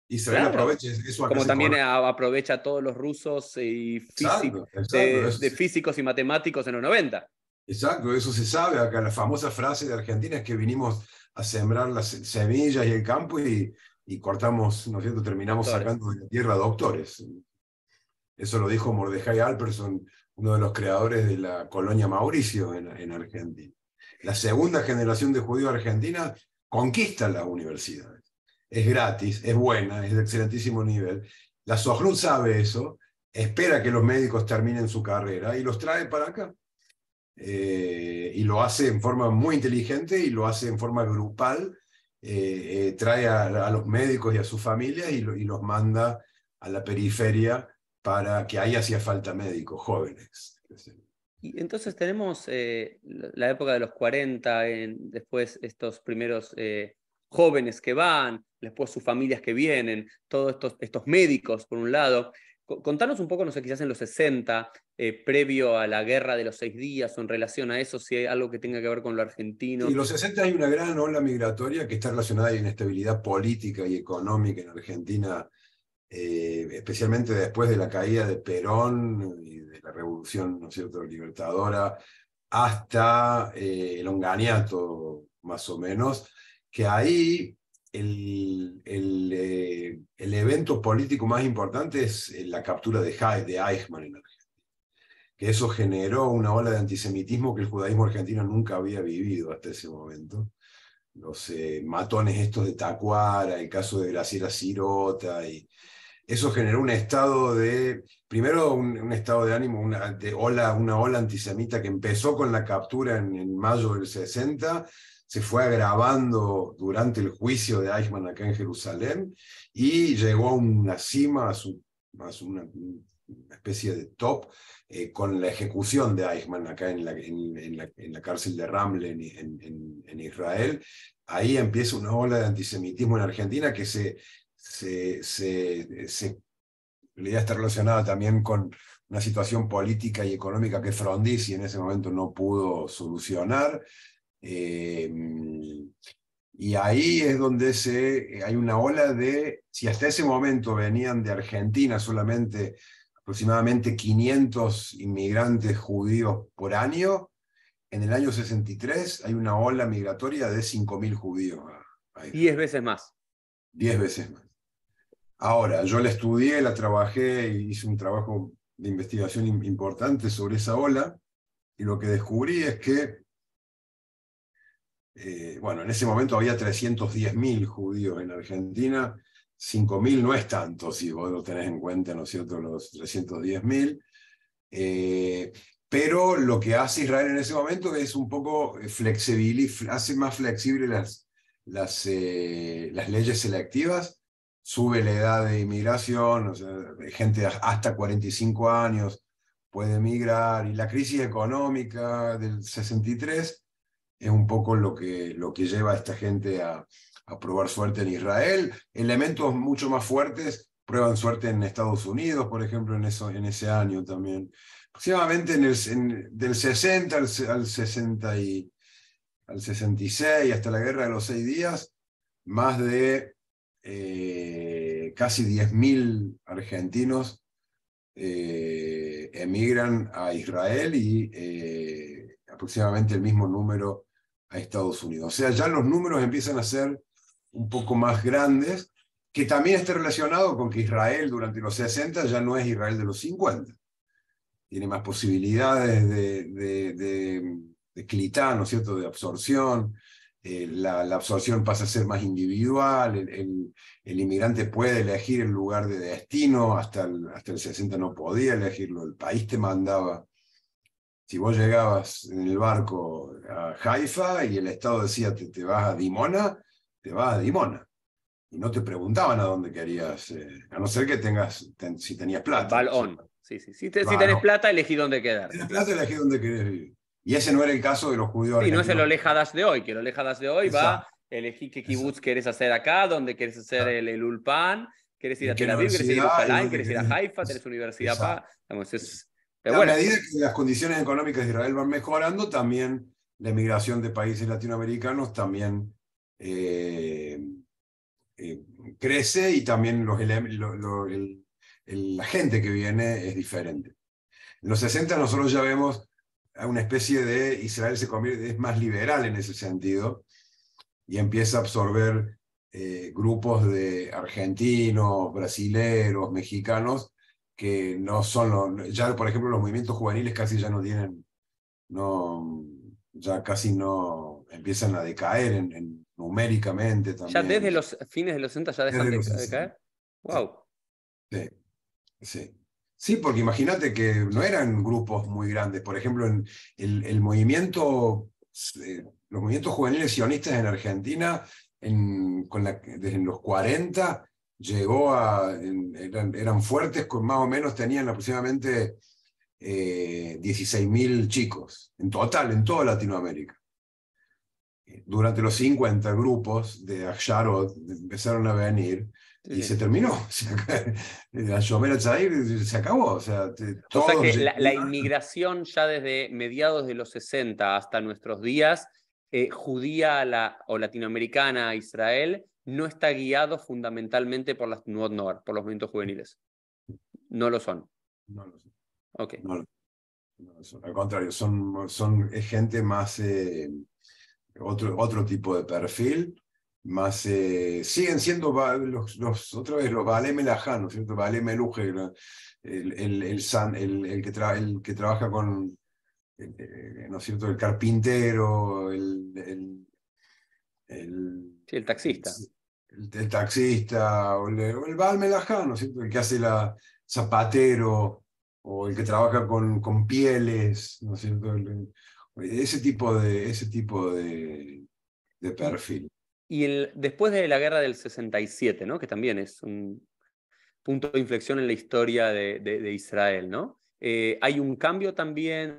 Israel aprovecha eso. Como también aprovecha a todos los rusos eh, y de, físicos y matemáticos en los 90. Exacto, eso se sabe. Acá la famosa frase de Argentina es que vinimos a sembrar las semillas y el campo y, cortamos, ¿no es Terminamos sacando de la tierra doctores. Eso lo dijo Mordejai Alperson, uno de los creadores de la colonia Mauricio en, en Argentina. La segunda generación de judíos argentinos conquista la universidad es gratis, es buena, es de excelentísimo nivel. La SOGNUT sabe eso, espera que los médicos terminen su carrera y los trae para acá. Eh, y lo hace en forma muy inteligente y lo hace en forma grupal. Eh, eh, trae a, los médicos y a sus familias y, los manda a la periferia para que ahí hacía falta médicos jóvenes. Y entonces tenemos la época de los 40, después estos primeros jóvenes que van, después sus familias que vienen, todos estos, estos médicos, por un lado. Contanos un poco, no sé, quizás en los 60, eh, previo a la guerra de los seis días, o en relación a eso, si hay algo que tenga que ver con lo argentino. Y en los 60 hay una gran ola migratoria que está relacionada a la inestabilidad política y económica en Argentina, eh, especialmente después de la caída de Perón y de la revolución, ¿no cierto?, libertadora, hasta eh, el onganiato, más o menos, que ahí el, eh, el, evento político más importante es eh, la captura de, Haide de Eichmann en Argentina, que eso generó una ola de antisemitismo que el judaísmo argentino nunca había vivido hasta ese momento. Los eh, matones estos de Tacuara, el caso de Graciela Sirota, y eso generó un estado de, primero un, estado de ánimo, una, de ola, una ola antisemita que empezó con la captura en mayo del 60 se fue agravando durante el juicio de Eichmann acá en Jerusalén y llegó a una cima, a, su, una, especie de top eh, con la ejecución de Eichmann acá en la, en, la, cárcel de Ramle en, Israel. Ahí empieza una ola de antisemitismo en Argentina que se, se, se, se está relacionada también con una situación política y económica que Frondizi en ese momento no pudo solucionar. Em, y ahí es donde se, hay una ola de, si hasta ese momento venían de Argentina solamente aproximadamente 500 inmigrantes judíos por año, en el año 63 hay una ola migratoria de 5.000 judíos. 10 Diez veces más. Diez veces más. Ahora, yo la estudié, la trabajé, hice un trabajo de investigación importante sobre esa ola, y lo que descubrí es que eh, bueno, en ese momento había 310.000 judíos en Argentina, 5.000 no es tanto si vos lo tenés en cuenta, ¿no es cierto?, los 310.000. Eh, pero lo que hace Israel en ese momento es un poco flexible, hace más flexible las, las, eh, las leyes selectivas, sube la edad de inmigración, o gente hasta 45 años puede emigrar, y la crisis económica del 63 es un poco lo que, lo que lleva a esta gente a, probar suerte en Israel. Elementos mucho más fuertes prueban suerte en Estados Unidos, por ejemplo, en, eso, en ese año también. Aproximadamente en el, del 60 al, 66, hasta la guerra de los seis días, más de eh, casi 10.000 argentinos eh, emigran a Israel y eh, aproximadamente el mismo número Estados Unidos. O sea, ya los números empiezan a ser un poco más grandes, que también está relacionado con que Israel durante los 60 ya no es Israel de los 50. Tiene más posibilidades de, de, de, de ¿no es cierto?, de absorción. Eh, la, absorción pasa a ser más individual, el, inmigrante puede elegir el lugar de destino, hasta hasta el 60 no podía elegirlo, el país te mandaba. Si vos llegabas en el barco a Haifa y el Estado decía te, vas a Dimona, te vas a Dimona. Y no te preguntaban a dónde querías, eh, a no ser que tengas, si tenías plata. Balón. Sí, sí. Si, tenés plata, elegí dónde quedar. Si tenés plata, elegí dónde querés vivir. Y ese no era el caso de los judíos. Y no es el Olejadas de hoy, que el Olejadas de hoy va, elegí qué kibutz querés hacer acá, dónde querés hacer el, Ulpan, querés ir a Tel Aviv, querés ir a querés ir a Haifa, tenés universidad. Pa, digamos, a medida que las condiciones económicas de Israel van mejorando, también la emigración de países latinoamericanos también eh, eh, crece y también los, la gente que viene es diferente. En los 60 nosotros ya vemos una especie de Israel se es más liberal en ese sentido y empieza a absorber eh, grupos de argentinos, brasileros, mexicanos que no son los, ya por ejemplo los movimientos juveniles casi ya no tienen, no, ya casi no empiezan a decaer en, numéricamente también. Ya desde los fines de los 60 ya dejan de, caer? Wow. Sí, sí. Sí, porque imagínate que no eran grupos muy grandes. Por ejemplo, en el, movimiento, eh, los movimientos juveniles sionistas en Argentina, con desde los 40, llegó a, eran, fuertes, con más o menos tenían aproximadamente eh, 16.000 chicos, en total, en toda Latinoamérica. Eh, durante los 50 grupos de Aksharo empezaron a venir y se terminó. Se, la se acabó. O sea, la, inmigración ya desde mediados de los 60 hasta nuestros días, eh, judía la, o latinoamericana a Israel, no está guiado fundamentalmente por las no, por los movimientos juveniles. No lo son. No lo son. Ok. Al contrario, son, son gente más eh, otro, otro tipo de perfil, más eh, siguen siendo los, los, otra vez los Vale Melajano, ¿cierto? Vale Meluje, el, el, el, que que trabaja con eh, ¿no es cierto? El carpintero, el, el, sí, el taxista el taxista o el, el ¿no el que hace la zapatero o el que trabaja con, con pieles, ¿no es Ese tipo de, ese tipo de, de perfil. Y después de la guerra del 67, ¿no? que también es un punto de inflexión en la historia de Israel, ¿no? Eh, hay un cambio también,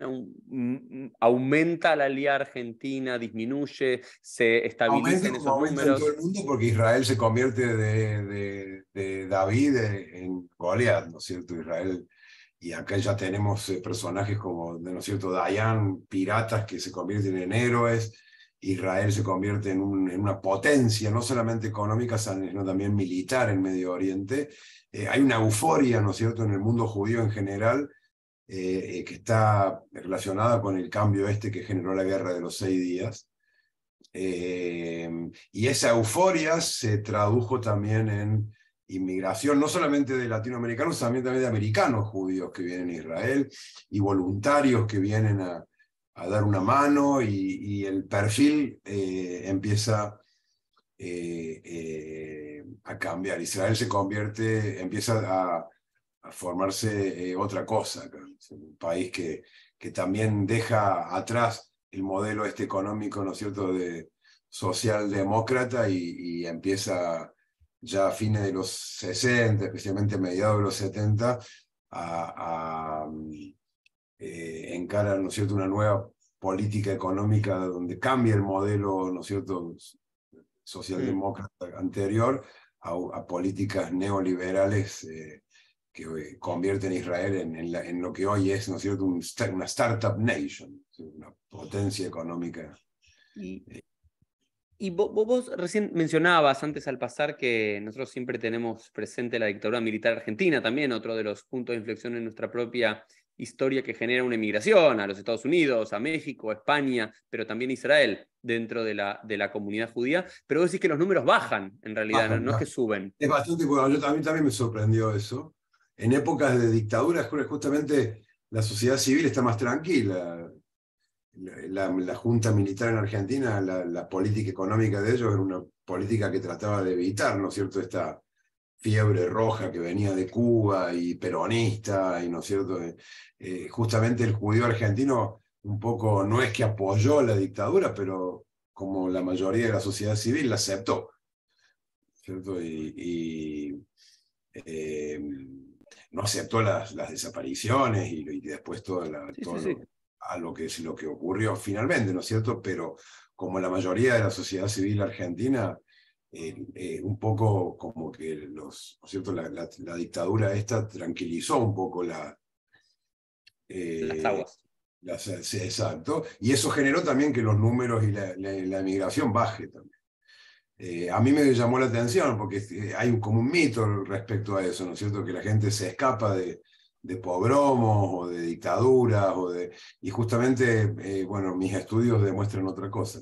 mm, aumenta la Alianza argentina, disminuye, se estabilizan esos números. En todo el mundo porque Israel se convierte de, de, David en Goliat, ¿no es cierto? Israel. Y acá ya tenemos eh, personajes como, ¿no es cierto?, Dayan, piratas que se convierten en héroes. Israel se convierte en, una potencia, no solamente económica, sino también militar en Medio Oriente. Eh, hay una euforia, ¿no es cierto?, en el mundo judío en general, eh, eh, que está relacionada con el cambio este que generó la guerra de los seis días. Eh, y esa euforia se tradujo también en inmigración, no solamente de latinoamericanos, también, también de americanos judíos que vienen a Israel y voluntarios que vienen a, a dar una mano y, el perfil empieza a cambiar. Israel se convierte, empieza a formarse eh, otra cosa. Un país que, que también deja atrás el modelo este económico, ¿no es cierto?, de socialdemócrata y, empieza ya a fines de los 60, especialmente a mediados de los 70, a, eh, encarar, ¿no es cierto?, una nueva política económica donde cambia el modelo, ¿no es cierto?, socialdemócrata anterior a, políticas neoliberales eh, que eh, convierten a Israel en, en, en, lo que hoy es, ¿no es cierto?, una startup nation, una potencia económica. Y, eh, vos, vos, recién mencionabas antes al pasar que nosotros siempre tenemos presente la dictadura militar argentina, también otro de los puntos de inflexión en nuestra propia historia que genera una emigración a los Estados Unidos, a México, a España, pero también a Israel dentro de la, de la comunidad judía. Pero vos decís que los números bajan, en realidad, no, es que suben. Es bastante bueno, yo también, también me sorprendió eso en épocas de dictaduras, justamente la sociedad civil está más tranquila. La, junta militar en Argentina, la, política económica de ellos era una política que trataba de evitar, ¿no es cierto?, esta fiebre roja que venía de Cuba y peronista, y ¿no es cierto? Eh, eh, justamente el judío argentino un poco no es que apoyó la dictadura, pero como la mayoría de la sociedad civil la aceptó, ¿cierto? Y, eh, no aceptó las, las desapariciones y, después todo, lo, a lo que es lo que ocurrió finalmente, ¿no es cierto? Pero como la mayoría de la sociedad civil argentina, eh, eh, un poco como que los, cierto? La, dictadura esta tranquilizó un poco la... Eh, las aguas. exacto. Y eso generó también que los números y la, la, la migración baje también. Eh, a mí me llamó la atención porque eh, hay como un mito respecto a eso, ¿no es cierto? Que la gente se escapa de, de pogromos o de dictaduras o de... Y justamente, eh, bueno, mis estudios demuestran otra cosa.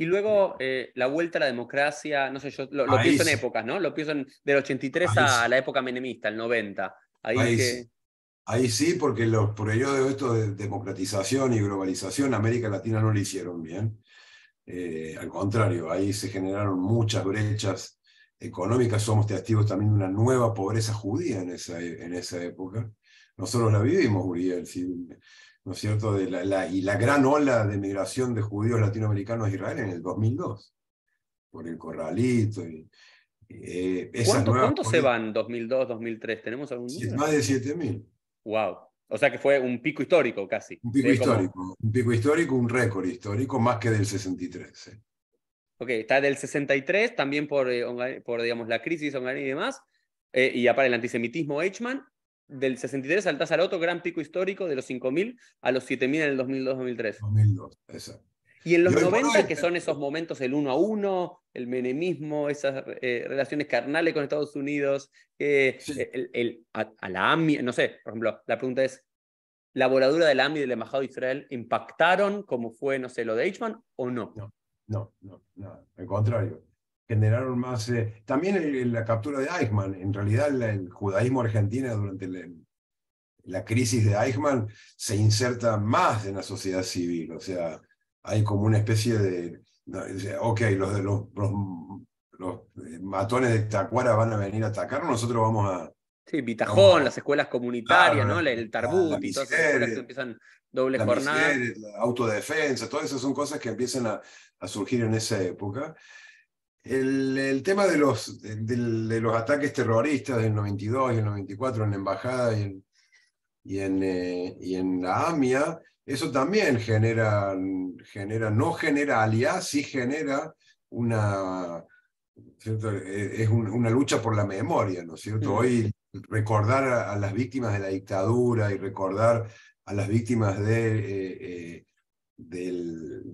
Y luego la vuelta a la democracia, no sé, yo lo, pienso en épocas, ¿no? Lo pienso del 83 a la época menemista, el 90. Ahí, sí. ahí sí, porque los ello de, de democratización y globalización, América Latina no lo hicieron bien. Eh, al contrario, ahí se generaron muchas brechas económicas, somos testigos también de una nueva pobreza judía en esa, en esa época. Nosotros la vivimos, Uriel, ¿no es cierto? De la, y la gran ola de migración de judíos latinoamericanos a Israel en el 2002, por el corralito. Eh, ¿Cuántos cuánto se van 2002, 2003? ¿Tenemos algún Más de 7.000. ¡Wow! O sea que fue un pico histórico casi. Un pico histórico, un pico histórico, un récord histórico más que del 63. Eh. Ok, está del 63, también por, eh, por digamos, la crisis y demás, eh, y aparte el antisemitismo Eichmann. Del 63 saltás al otro gran pico histórico de los 5.000 a los 7.000 en el 2002-2003. 2002, exacto. Y en los 90, que son esos momentos, el uno a uno, el menemismo, esas eh, relaciones carnales con Estados Unidos, eh, el, a, la AMI, no sé, por ejemplo, la pregunta es, ¿la voladura de la AMI del embajado de Israel impactaron como fue, no sé, lo de Eichmann o no? No, no, no, al contrario. Generaron más... Eh, también la captura de Eichmann, en realidad el, judaísmo argentino durante la crisis de Eichmann se inserta más en la sociedad civil, o sea, hay como una especie de, ok, los, los, los, eh, matones de Tacuara van a venir a atacar, nosotros vamos a... Sí, Vitajón, las escuelas comunitarias, ¿no? El Tarbut y todas esas empiezan doble jornada. autodefensa, todas esas son cosas que empiezan a, surgir en esa época. El, tema de los, de, los ataques terroristas del 92 y el 94 en la embajada y y en, eh, y en la AMIA eso también genera, genera no genera alias, sí genera una, eh, es una lucha por la memoria, ¿no es cierto? Mm. Hoy recordar a, las víctimas de la dictadura y recordar a las víctimas de, eh, eh,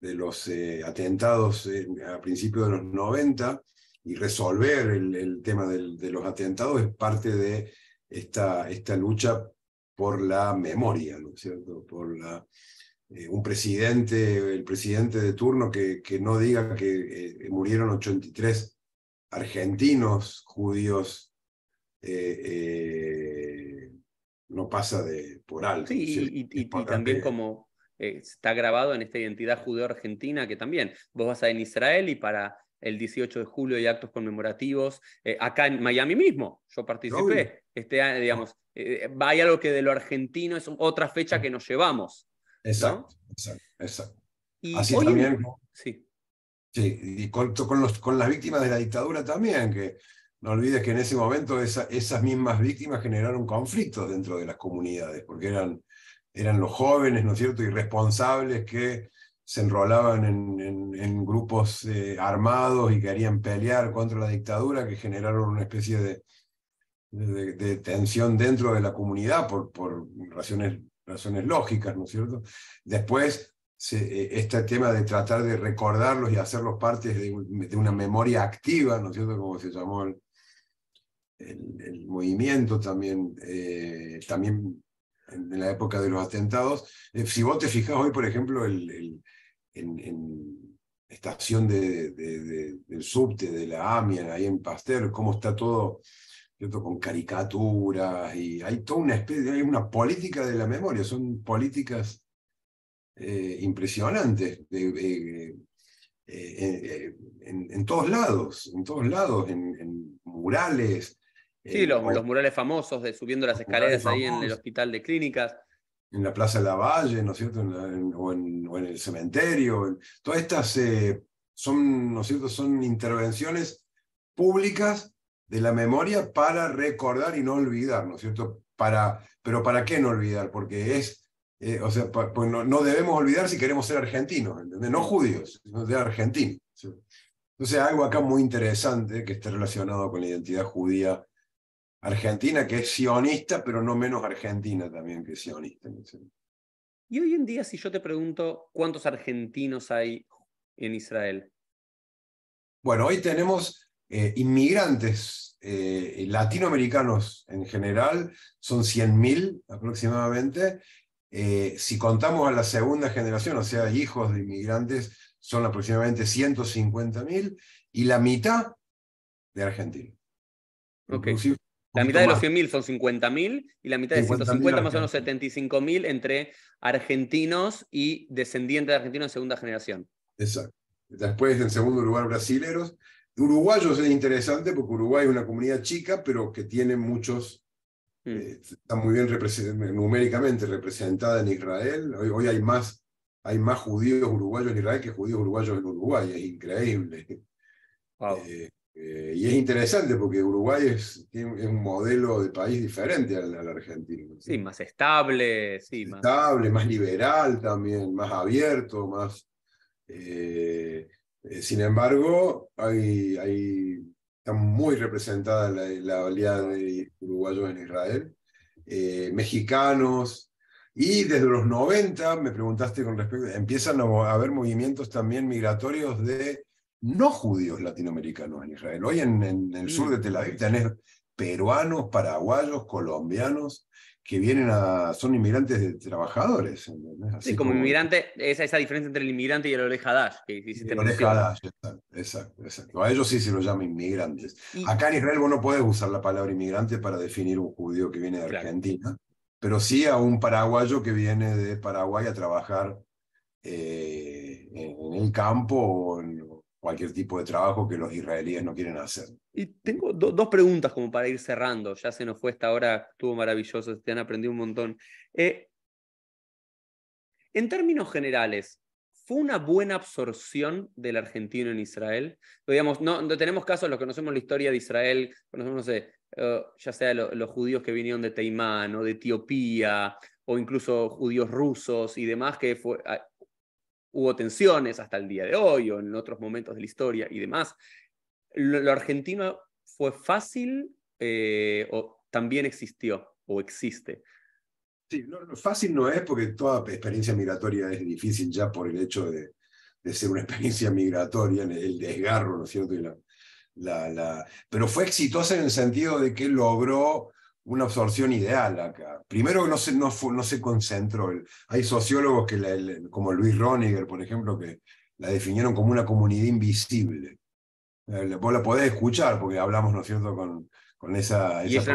de los atentados a principios de los 90 y resolver el, tema de los atentados es parte de esta, esta lucha por la memoria, ¿no es cierto? Por eh, un presidente, el presidente de turno que, no diga que eh, eh, murieron 83 argentinos judíos, no pasa de por alto. Sí, y, también como está grabado en esta identidad judeo-argentina que también vos vas a en Israel y para el 18 de julio y actos conmemorativos, eh, acá en Miami mismo, yo participé, este año, digamos, vaya eh, eh, hay algo que de lo argentino es otra fecha que nos llevamos. Exacto, exacto, Y Así también, sí. y con, los, con, las víctimas de la dictadura también, que no olvides que en ese momento esas mismas víctimas generaron conflictos dentro de las comunidades, porque eran, eran los jóvenes, ¿no es cierto?, irresponsables que se enrolaban en, en, grupos eh, armados y querían pelear contra la dictadura, que generaron una especie de, de, tensión dentro de la comunidad por, por razones, razones, lógicas, ¿no es cierto? Después, eh, este tema de tratar de recordarlos y hacerlos parte de, una memoria activa, ¿no es cierto? Como se llamó el, movimiento también, eh, también en la época de los atentados. si vos te fijas hoy, por ejemplo, el en, en estación del subte de la AMIA, ahí en Pasteur, cómo está todo con caricaturas y hay toda una especie, hay una política de la memoria, son políticas eh, impresionantes eh, eh, en, todos lados, en todos lados, en, murales. Sí, los, murales famosos de subiendo las escaleras ahí en el hospital de clínicas en la Plaza de la Valle, ¿no es cierto? o, en, el cementerio. todas estas eh, son, ¿no es cierto? son intervenciones públicas de la memoria para recordar y no olvidar, ¿no es cierto? Para, pero ¿para qué no olvidar? Porque es, eh, o sea, pues no, no, debemos olvidar si queremos ser argentinos, ¿entendés? no judíos, sino de argentinos. Entonces, algo acá muy interesante que esté relacionado con la identidad judía Argentina que es sionista, pero no menos Argentina también que es sionista. Y hoy en día, si yo te pregunto cuántos argentinos hay en Israel. Bueno, hoy tenemos eh, inmigrantes eh, latinoamericanos en general, son 100.000 aproximadamente. Eh, si contamos a la segunda generación, o sea, hijos de inmigrantes, son aproximadamente 150.000 y la mitad de argentinos. La mitad de los 100.000 son 50.000 y la mitad de 150 más o menos 75.000 entre argentinos y descendientes de argentinos de segunda generación. Exacto. Después, en segundo lugar, brasileros. Uruguayos es interesante porque Uruguay es una comunidad chica, pero que tiene muchos, mm. eh, está muy bien numéricamente representada en Israel. Hoy, hay, más, hay más judíos uruguayos en Israel que judíos uruguayos en Uruguay, es increíble. Eh, eh, y es interesante porque Uruguay es, un modelo de país diferente al, argentino. ¿sí? más estable, sí, más estable, más liberal también, más abierto, más. Eh, eh, sin embargo, hay, hay, está muy representada la, la de uruguayos en Israel, mexicanos, y desde los 90, me preguntaste con respecto, empiezan a haber movimientos también migratorios de no judíos latinoamericanos en Israel. Hoy en, el mm. sur de Tel Aviv tenés peruanos, paraguayos, colombianos, que vienen a, son inmigrantes de trabajadores. sí, como, inmigrante, esa, esa diferencia entre el inmigrante y el orejadash. El orejadash, exacto, exacto, A ellos sí se los llama inmigrantes. Acá en Israel vos no puedes usar la palabra inmigrante para definir un judío que viene de Argentina, pero sí a un paraguayo que viene de Paraguay a trabajar en, eh, en, el campo o en, cualquier tipo de trabajo que los israelíes no quieren hacer. Y tengo dos preguntas como para ir cerrando. Ya se nos fue esta hora, estuvo maravilloso, te han aprendido un montón. Eh, en términos generales, ¿fue una buena absorción del argentino en Israel? no, no tenemos casos, los que conocemos la historia de Israel, conocemos, no sé, eh, ya sea los judíos que vinieron de Teimán o de Etiopía, o incluso judíos rusos y demás, que fue, ah, hubo tensiones hasta el día de hoy o en otros momentos de la historia y demás. ¿Lo, Argentina argentino fue fácil eh, o también existió o existe? Sí, no, fácil no es porque toda experiencia migratoria es difícil ya por el hecho de, ser una experiencia migratoria, el desgarro, ¿no es cierto? la, Pero fue exitosa en el sentido de que logró una absorción ideal acá. Primero no se, no, no se concentró. Hay sociólogos que como Luis Roniger, por ejemplo, que la definieron como una comunidad invisible. Eh, vos la podés escuchar porque hablamos, ¿no es cierto?, con, con esa... Y esa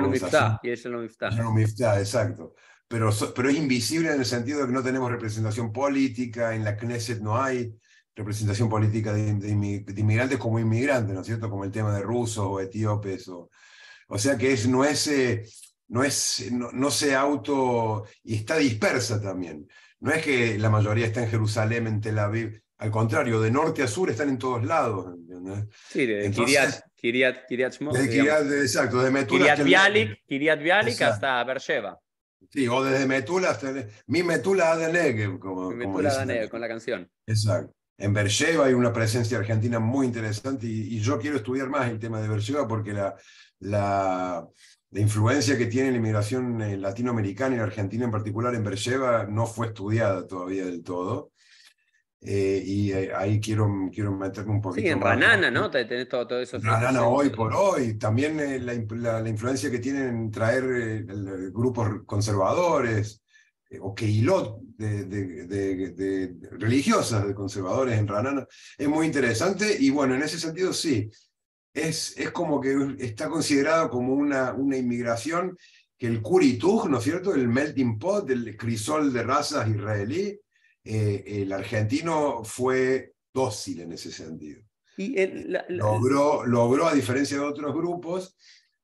y es la exacto. Pero, pero es invisible en el sentido de que no tenemos representación política, en la Knesset no hay representación política de, de inmigrantes como inmigrantes, ¿no es cierto?, como el tema de rusos o etíopes o o sea que es, no, es, eh, no, es no, no, se auto... y está dispersa también. No es que la mayoría está en Jerusalén, en Tel Aviv. Al contrario, de norte a sur están en todos lados. Sí, de Kiriat Kiryat, exacto, desde Metula. Kiryat Bialik, hasta Beersheba. Sí, o desde Metula hasta... Mi Metula Adeneg, como, como Metula Adeneg, con la canción. Exacto en Bercheva hay una presencia argentina muy interesante y, yo quiero estudiar más el tema de Bercheva porque la, la, la, influencia que tiene la inmigración eh, latinoamericana y la argentina en particular en Bercheva no fue estudiada todavía del todo. Eh, y eh, ahí quiero, quiero meterme un poquito. Sí, en Ranana, ¿no? Tenés todo, eso. Ranana hoy por hoy. También la, la, influencia que tienen traer grupos conservadores. Eh, o Keilot de, de, religiosas, de conservadores en Ranana, es muy interesante y bueno, en ese sentido sí, es, es como que está considerado como una, una inmigración que el Kurituj, ¿no es cierto?, el melting pot, el crisol de razas israelí, eh, el argentino fue dócil en ese sentido. Y Logró, logró, a diferencia de otros grupos,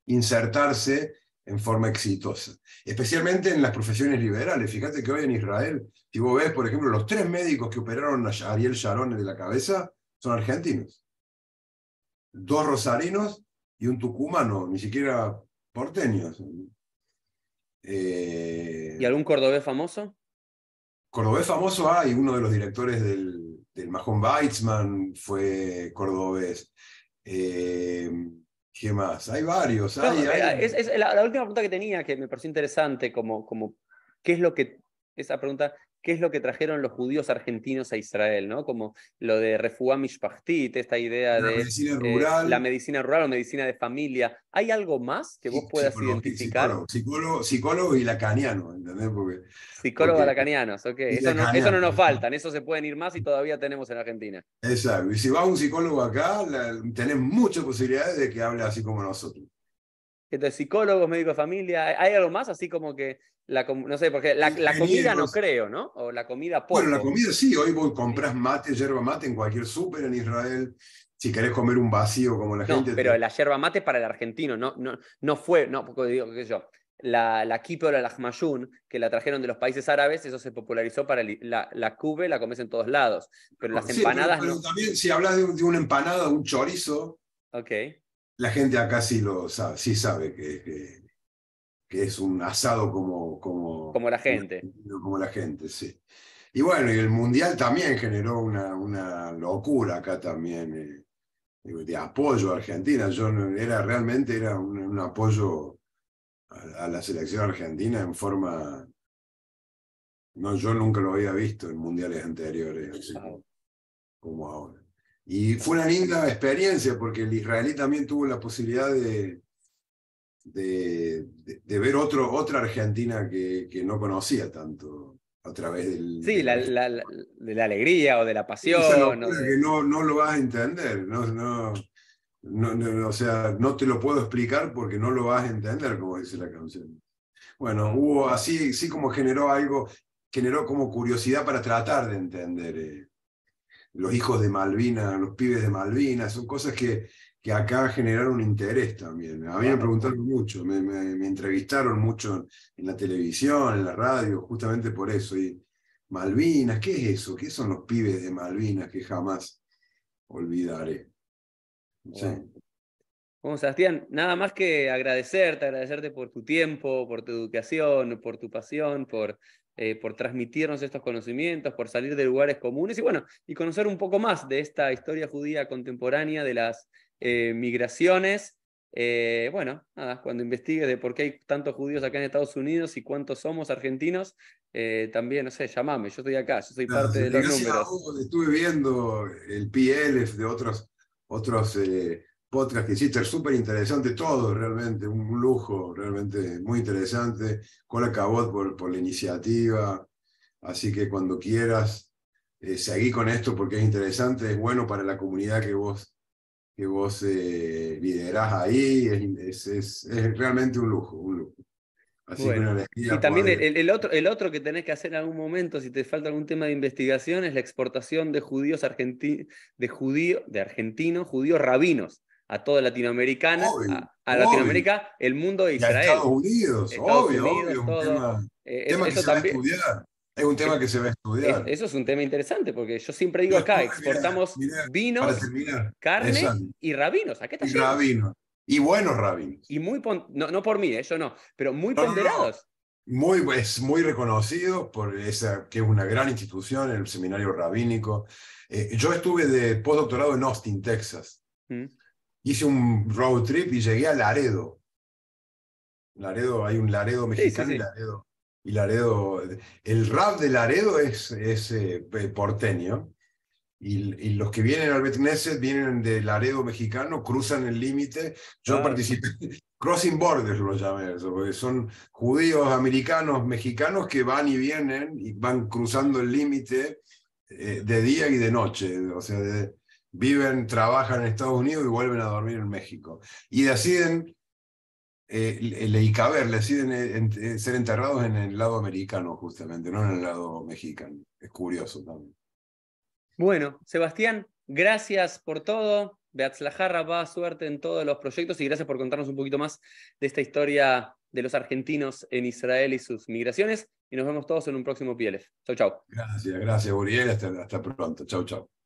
insertarse en forma exitosa, especialmente en las profesiones liberales. Fíjate que hoy en Israel, si vos ves, por ejemplo, los tres médicos que operaron a Ariel Sharon de la cabeza son argentinos. Dos rosarinos y un tucumano, ni siquiera porteños. Eh, ¿Y algún cordobés famoso? Cordobés famoso hay, uno de los directores del, del Mahon Weizmann fue cordobés. Eh, ¿Qué más? Hay varios. Es, la, última pregunta que tenía que me pareció interesante, como, como, ¿qué es lo que, esa pregunta, qué es lo que trajeron los judíos argentinos a Israel, ¿no? Como lo de refugá mishpachtit, esta idea de eh, la medicina rural o medicina de familia. ¿Hay algo más que vos puedas identificar? Psicólogo, psicólogo, y lacaniano, ¿entendés? Psicólogos lacanianos, ok. Eso, no, eso, no, nos faltan, eso se pueden ir más y todavía tenemos en Argentina. Exacto, y si vas un psicólogo acá, tenés muchas posibilidades de que hable así como nosotros. Entonces, psicólogos, médicos de familia, ¿hay algo más así como que la no sé, porque la, comida no pues. creo, ¿no? O la comida poco. Bueno, la comida sí, hoy vos compras mate, yerba mate en cualquier súper en Israel, si querés comer un vacío como la no, gente. Pero la yerba mate para el argentino, no, no, no fue, no, porque digo, qué sé yo, la, la kipe o la que la trajeron de los países árabes, eso se popularizó para la, la cube, la comés en todos lados. Pero las empanadas. Pero, también, si hablas de, una empanada, un chorizo. La gente acá sí lo sabe, sí sabe que que es un asado como, como, como la gente. Como la gente, sí. Y bueno, el Mundial también generó una, una locura acá también, eh, de apoyo a Argentina. Yo era realmente era un, apoyo a, la selección argentina en forma... No, yo nunca lo había visto en mundiales anteriores, como ahora. Y fue una linda experiencia porque el israelí también tuvo la posibilidad de, de, ver otro, otra Argentina que, no conocía tanto a través del... Sí, de la alegría o de la pasión. No, no, lo vas a entender, no, no, no, o sea, no te lo puedo explicar porque no lo vas a entender, como dice la canción. Bueno, hubo así, como generó algo, generó como curiosidad para tratar de entender. Eh, los hijos de Malvina los pibes de Malvina son cosas que, que acá generaron interés también. A mí me preguntaron mucho, me, entrevistaron mucho en la televisión, en la radio, justamente por eso. Y Malvinas, ¿qué es eso? ¿Qué son los pibes de Malvinas que jamás olvidaré? Bueno, Sebastián, nada más que agradecerte, agradecerte por tu tiempo, por tu educación, por tu pasión, por, eh, por transmitirnos estos conocimientos, por salir de lugares comunes y bueno, y conocer un poco más de esta historia judía contemporánea de las eh, migraciones. Eh, bueno, nada, cuando investigues de por qué hay tantos judíos acá en Estados Unidos y cuántos somos argentinos, eh, también, no sé, llamame, yo estoy acá, yo soy parte de los números. estuve viendo el PLF de otros, otros podcasts que hiciste, súper interesante todo, realmente, un, lujo, realmente muy interesante. Cola Cabot por, por la iniciativa, así que cuando quieras, seguí con esto porque es interesante, es bueno para la comunidad que vos que vos eh, ahí, es, es, es, realmente un lujo, un Así y también el, el, otro, el otro que tenés que hacer en algún momento, si te falta algún tema de investigación, es la exportación de judíos argentinos, de, judío, de argentinos, judíos rabinos a toda Latinoamericana, a, Latinoamérica, el mundo de Israel. Estados Unidos, obvio, un tema, eh, que se también, estudiar. Es un tema eh, que se va a estudiar. eso es un tema interesante, porque yo siempre digo acá, exportamos vinos, carne y rabinos. ¿A y Y buenos rabinos. Y muy, no, por mí, eso ¿eh? no, pero muy ponderados. muy, es muy reconocido, por esa, que es una gran institución, el seminario rabínico. Eh, yo estuve de postdoctorado en Austin, Texas. Mm. Hice un road trip y llegué a Laredo. Laredo, hay un Laredo mexicano y Laredo y el rap de Laredo es, eh, eh, porteño, y, los que vienen al Betneset vienen de Laredo mexicano, cruzan el límite. Yo participé, Crossing Borders lo llamé eso, porque son judíos americanos, mexicanos que van y vienen y van cruzando el límite eh, de día y de noche. O sea, viven, trabajan en Estados Unidos y vuelven a dormir en México. Y deciden eh, y eh, caber, deciden eh, eh, ser enterrados en el lado americano, justamente, no en el lado mexicano. Es curioso también. Bueno, Sebastián, gracias por todo. Beatzlajarra va suerte en todos los proyectos y gracias por contarnos un poquito más de esta historia de los argentinos en Israel y sus migraciones. Y nos vemos todos en un próximo PLF. Chao, chao. Gracias, gracias, Uriel. Hasta, hasta pronto. Chau, chau.